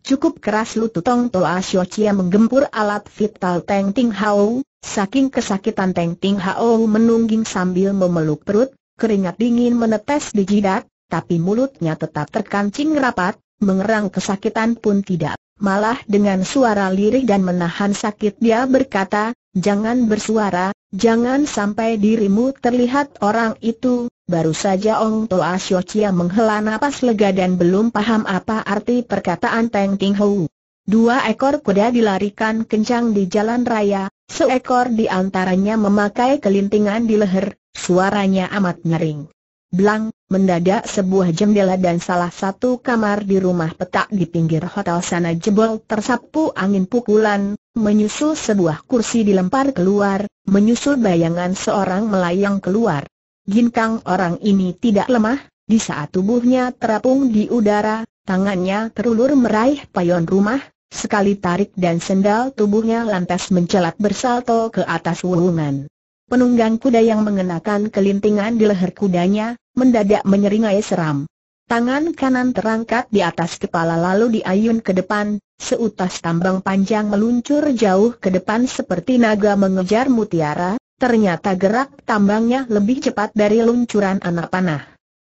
Cukup keras Lu Tutong Toa Xiao Chia menggempur alat vital Teng Ting Hao, saking kesakitan Teng Ting Hao menungging sambil memeluk perut, keringat dingin menetes di jidat, tapi mulutnya tetap terkancing rapat, mengerang kesakitan pun tidak Malah dengan suara lirih dan menahan sakit dia berkata, jangan bersuara, jangan sampai dirimu terlihat orang itu. Baru saja Ong Toa Sio Chia menghela napas lega dan belum paham apa arti perkataan Teng Ting Hou. Dua ekor kuda dilarikan kencang di jalan raya, seekor di antaranya memakai kelintingan di leher, suaranya amat nering. Blang, mendadak sebuah jendela dan salah satu kamar di rumah petak di pinggir hotel sana jebol tersapu angin pukulan, menyusul sebuah kursi dilempar keluar, menyusul bayangan seorang melayang keluar. Ginkang orang ini tidak lemah, di saat tubuhnya terapung di udara, tangannya terulur meraih payon rumah, sekali tarik dan sendal tubuhnya lantas mencelat bersalto ke atas wuhungan. Penunggang kuda yang mengenakan kelintingan di leher kudanya, mendadak menyeringai seram. Tangan kanan terangkat di atas kepala lalu diayun ke depan, seutas tambang panjang meluncur jauh ke depan seperti naga mengejar mutiara, ternyata gerak tambangnya lebih cepat dari luncuran anak panah.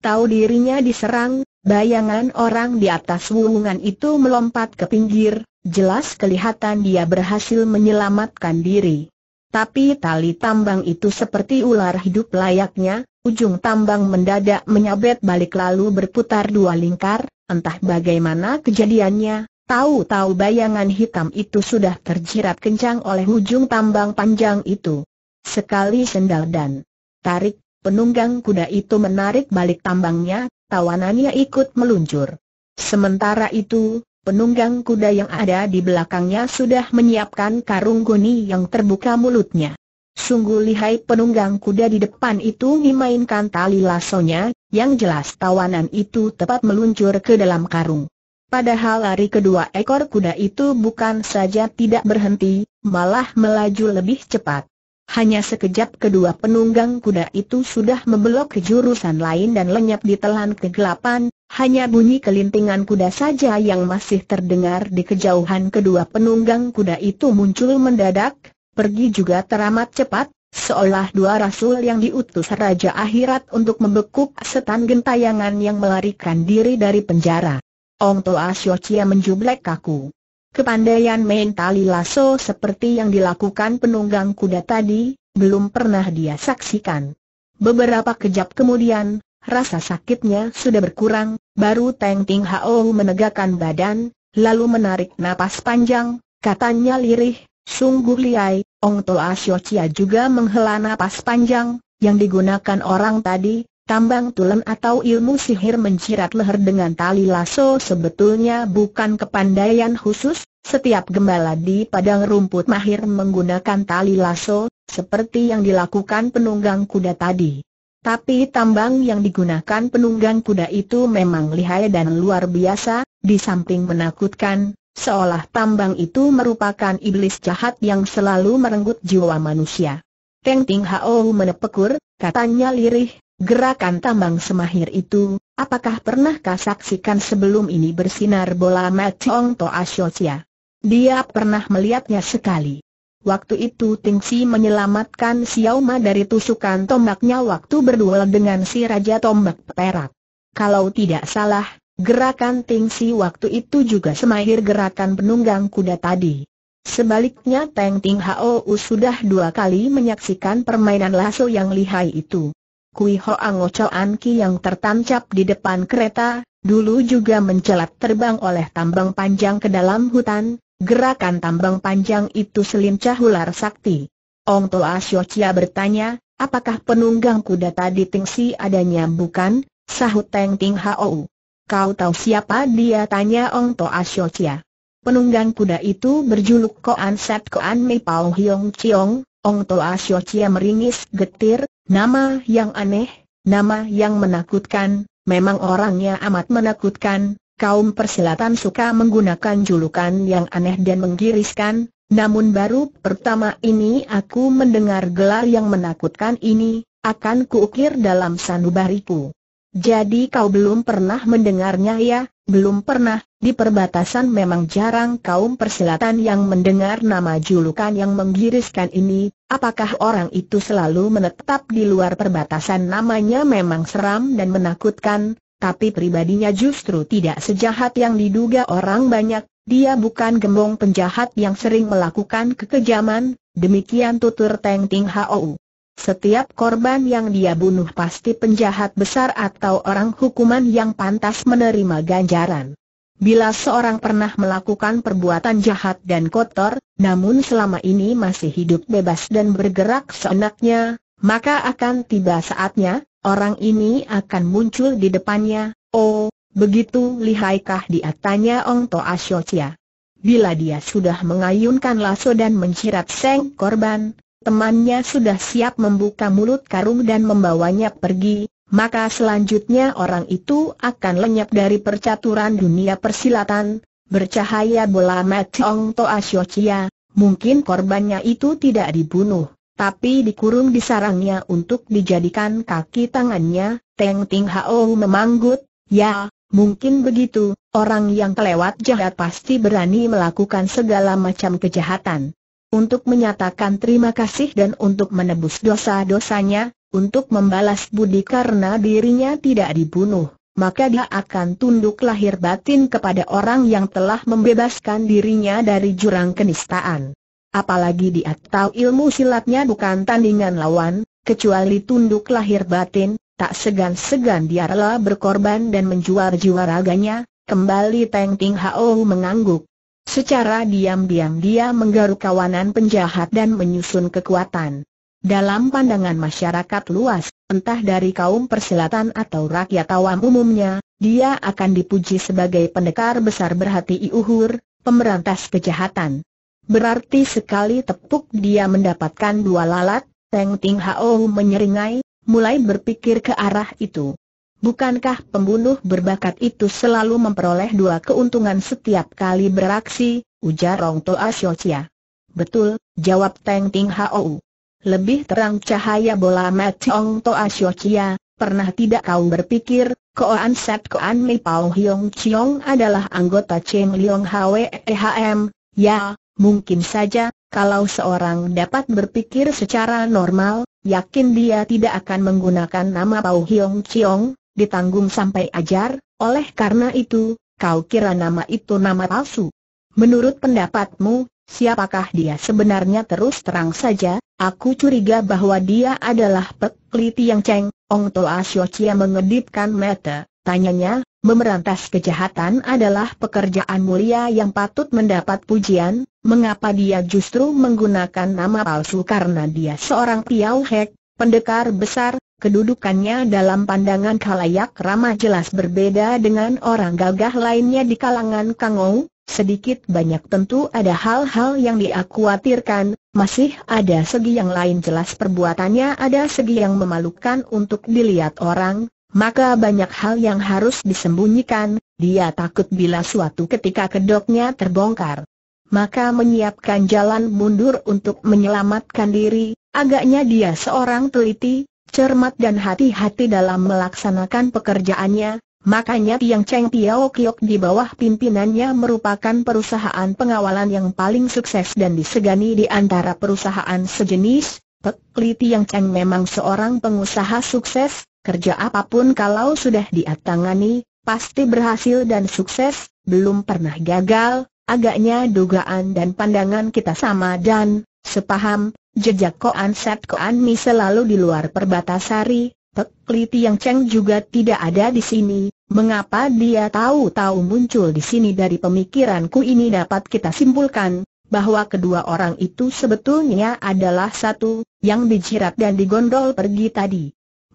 Tahu dirinya diserang, bayangan orang di atas wulungan itu melompat ke pinggir, jelas kelihatan dia berhasil menyelamatkan diri. Tapi tali tambang itu seperti ular hidup layaknya, Ujung tambang mendadak menyabet balik lalu berputar dua lingkar, entah bagaimana kejadiannya, tahu-tahu bayangan hitam itu sudah terjerat kencang oleh ujung tambang panjang itu. Sekali sendal dan tarik, penunggang kuda itu menarik balik tambangnya, tawanannya ikut meluncur. Sementara itu, penunggang kuda yang ada di belakangnya sudah menyiapkan karung goni yang terbuka mulutnya. Sungguh lihai penunggang kuda di depan itu memainkan tali lasonya, yang jelas tawanan itu tepat meluncur ke dalam karung. Padahal lari kedua ekor kuda itu bukan saja tidak berhenti, malah melaju lebih cepat. Hanya sekejap kedua penunggang kuda itu sudah membelok ke jurusan lain dan lenyap di telan kegelapan, hanya bunyi kelintingan kuda saja yang masih terdengar di kejauhan kedua penunggang kuda itu muncul mendadak, pergi juga teramat cepat, seolah dua rasul yang diutus Raja Akhirat untuk membekuk setan gentayangan yang melarikan diri dari penjara. Ong Toa Chia menjublek kaku. Kepandaian mentali lasso seperti yang dilakukan penunggang kuda tadi, belum pernah dia saksikan. Beberapa kejap kemudian, rasa sakitnya sudah berkurang, baru Teng Ting Hao menegakkan badan, lalu menarik napas panjang, katanya lirih, Sungguh liai, Ong Toa Sio Chia juga menghela napas panjang, yang digunakan orang tadi, tambang tulen atau ilmu sihir mencirat leher dengan tali lasso sebetulnya bukan kepandaian khusus, setiap gembala di padang rumput mahir menggunakan tali lasso, seperti yang dilakukan penunggang kuda tadi. Tapi tambang yang digunakan penunggang kuda itu memang lihai dan luar biasa, di samping menakutkan, Seolah tambang itu merupakan iblis jahat yang selalu merenggut jiwa manusia. Teng Ting Hao menepekur, katanya lirih, gerakan tambang semahir itu, apakah pernah kau saksikan sebelum ini bersinar bola Ong To Asyosia? Dia pernah melihatnya sekali. Waktu itu Ting Si menyelamatkan Xiao Ma dari tusukan tombaknya waktu berduel dengan si Raja Tombak Perak. Kalau tidak salah, Gerakan Tingsi waktu itu juga semahir gerakan penunggang kuda tadi. Sebaliknya Teng Ting U sudah dua kali menyaksikan permainan lasso yang lihai itu. Kui Ocho An Ki yang tertancap di depan kereta, dulu juga mencelat terbang oleh tambang panjang ke dalam hutan, gerakan tambang panjang itu selincah ular sakti. Ong Toa Sio Chia bertanya, apakah penunggang kuda tadi Tingsi adanya bukan? Sahut Teng Ting U. Kau tahu siapa dia? Tanya Ong Toa Chia. Penunggang kuda itu berjuluk Koan Sat Koan Mi Pao Hiong Chiong, Ong Toa Chia meringis getir, nama yang aneh, nama yang menakutkan, memang orangnya amat menakutkan, kaum persilatan suka menggunakan julukan yang aneh dan menggiriskan, namun baru pertama ini aku mendengar gelar yang menakutkan ini, akan kuukir dalam sanubariku. Jadi kau belum pernah mendengarnya ya, belum pernah, di perbatasan memang jarang kaum persilatan yang mendengar nama julukan yang menggiriskan ini, apakah orang itu selalu menetap di luar perbatasan namanya memang seram dan menakutkan, tapi pribadinya justru tidak sejahat yang diduga orang banyak, dia bukan gembong penjahat yang sering melakukan kekejaman, demikian tutur Teng Ting Hou. Setiap korban yang dia bunuh pasti penjahat besar atau orang hukuman yang pantas menerima ganjaran. Bila seorang pernah melakukan perbuatan jahat dan kotor, namun selama ini masih hidup bebas dan bergerak seenaknya, maka akan tiba saatnya, orang ini akan muncul di depannya, oh, begitu lihaikah dia tanya Ong Toa Shochia. Bila dia sudah mengayunkan laso dan mencirat seng korban, temannya sudah siap membuka mulut karung dan membawanya pergi, maka selanjutnya orang itu akan lenyap dari percaturan dunia persilatan, bercahaya bola Matong Toa Siocia, mungkin korbannya itu tidak dibunuh, tapi dikurung di sarangnya untuk dijadikan kaki tangannya, Teng Ting Hao memanggut, ya, mungkin begitu, orang yang kelewat jahat pasti berani melakukan segala macam kejahatan untuk menyatakan terima kasih dan untuk menebus dosa-dosanya, untuk membalas budi karena dirinya tidak dibunuh, maka dia akan tunduk lahir batin kepada orang yang telah membebaskan dirinya dari jurang kenistaan. Apalagi dia tahu ilmu silatnya bukan tandingan lawan, kecuali tunduk lahir batin, tak segan-segan dia rela berkorban dan menjual jiwa raganya, kembali Teng Ting Hao mengangguk. Secara diam-diam dia menggaruk kawanan penjahat dan menyusun kekuatan. Dalam pandangan masyarakat luas, entah dari kaum persilatan atau rakyat awam umumnya, dia akan dipuji sebagai pendekar besar berhati iuhur, pemberantas kejahatan. Berarti sekali tepuk dia mendapatkan dua lalat, Teng Ting Hao menyeringai, mulai berpikir ke arah itu. Bukankah pembunuh berbakat itu selalu memperoleh dua keuntungan setiap kali beraksi, ujar Rong Toa Xiaoxia. Betul, jawab Teng Ting Hou. Lebih terang cahaya bola mati Ong Toa Xiaoxia, pernah tidak kau berpikir, Koan Set Koan Mi Pao Hiong Chiong adalah anggota Cheng Liong HWEHM, ya, mungkin saja, kalau seorang dapat berpikir secara normal, yakin dia tidak akan menggunakan nama Pao Hiong Chiong, ditanggung sampai ajar, oleh karena itu, kau kira nama itu nama palsu. Menurut pendapatmu, siapakah dia sebenarnya terus terang saja, aku curiga bahwa dia adalah pekliti yang ceng. Ong Toa Siocia mengedipkan mata, tanyanya, memerantas kejahatan adalah pekerjaan mulia yang patut mendapat pujian, mengapa dia justru menggunakan nama palsu karena dia seorang Piau Hek, pendekar besar, Kedudukannya dalam pandangan kalayak ramah jelas berbeda dengan orang gagah lainnya di kalangan Kangou, sedikit banyak tentu ada hal-hal yang khawatirkan, masih ada segi yang lain jelas perbuatannya ada segi yang memalukan untuk dilihat orang, maka banyak hal yang harus disembunyikan, dia takut bila suatu ketika kedoknya terbongkar. Maka menyiapkan jalan mundur untuk menyelamatkan diri, agaknya dia seorang teliti, cermat dan hati-hati dalam melaksanakan pekerjaannya, Makanya Tiang Cheng Piao Kiok di bawah pimpinannya merupakan perusahaan pengawalan yang paling sukses dan disegani di antara perusahaan sejenis. Pek Li Tiang Cheng memang seorang pengusaha sukses, kerja apapun kalau sudah diatangani, pasti berhasil dan sukses, belum pernah gagal, agaknya dugaan dan pandangan kita sama dan Sepaham, jejak Koan Sat Koan Mi selalu di luar perbatasan. Pek Li Tiang Cheng juga tidak ada di sini, mengapa dia tahu-tahu muncul di sini dari pemikiranku ini dapat kita simpulkan, bahwa kedua orang itu sebetulnya adalah satu, yang dijirat dan digondol pergi tadi.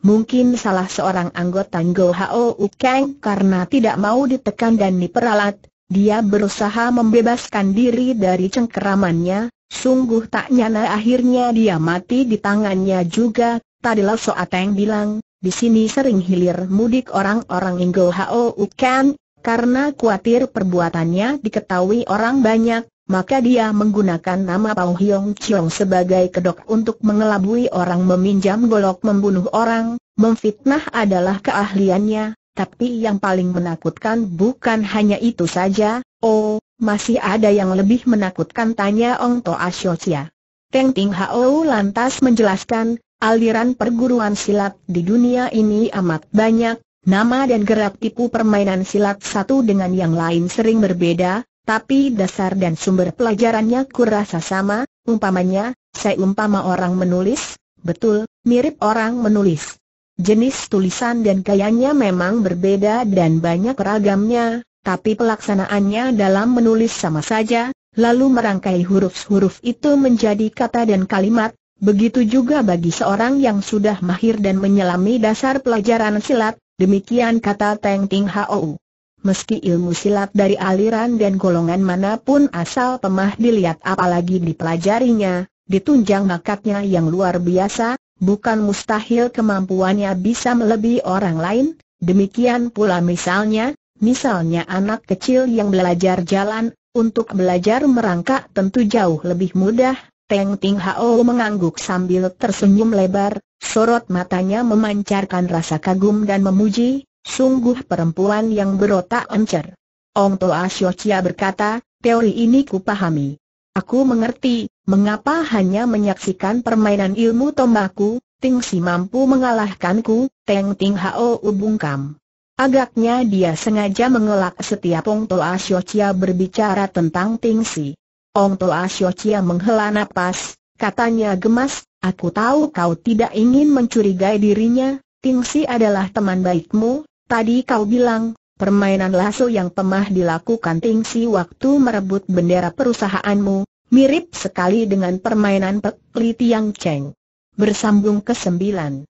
Mungkin salah seorang anggota Ngo Hao Ukeng karena tidak mau ditekan dan diperalat, dia berusaha membebaskan diri dari cengkeramannya, Sungguh tak nyana akhirnya dia mati di tangannya juga, tadilah Soateng bilang, di sini sering hilir mudik orang-orang Inggo Hao Ukan, karena khawatir perbuatannya diketahui orang banyak, maka dia menggunakan nama Pao Hyong Chiong sebagai kedok untuk mengelabui orang meminjam golok membunuh orang, memfitnah adalah keahliannya, tapi yang paling menakutkan bukan hanya itu saja, oh, masih ada yang lebih menakutkan tanya Ong Toa Siocia. Teng Ting Hao lantas menjelaskan, aliran perguruan silat di dunia ini amat banyak, nama dan gerak tipu permainan silat satu dengan yang lain sering berbeda, tapi dasar dan sumber pelajarannya kurasa sama, umpamanya, saya umpama orang menulis, betul, mirip orang menulis. Jenis tulisan dan gayanya memang berbeda dan banyak ragamnya, tapi pelaksanaannya dalam menulis sama saja, lalu merangkai huruf-huruf itu menjadi kata dan kalimat, begitu juga bagi seorang yang sudah mahir dan menyelami dasar pelajaran silat, demikian kata Teng Ting Hou. Meski ilmu silat dari aliran dan golongan manapun asal pemah dilihat apalagi dipelajarinya, ditunjang bakatnya yang luar biasa, bukan mustahil kemampuannya bisa melebihi orang lain, demikian pula misalnya, misalnya anak kecil yang belajar jalan, untuk belajar merangkak tentu jauh lebih mudah, Teng Ting Hao mengangguk sambil tersenyum lebar, sorot matanya memancarkan rasa kagum dan memuji, sungguh perempuan yang berotak encer. Ong Toa Xiao berkata, teori ini kupahami. Aku mengerti, mengapa hanya menyaksikan permainan ilmu tombaku, Ting Si mampu mengalahkanku, Teng Ting Hao ubungkam. Agaknya dia sengaja mengelak setiap Ong Toa Chia berbicara tentang Ting Si. Ong Toa Chia menghela napas, katanya gemas, aku tahu kau tidak ingin mencurigai dirinya, Ting Si adalah teman baikmu, tadi kau bilang, Permainan lasso yang pemah dilakukan Tingsi waktu merebut bendera perusahaanmu, mirip sekali dengan permainan Pek Li Tiang Cheng. Bersambung ke sembilan.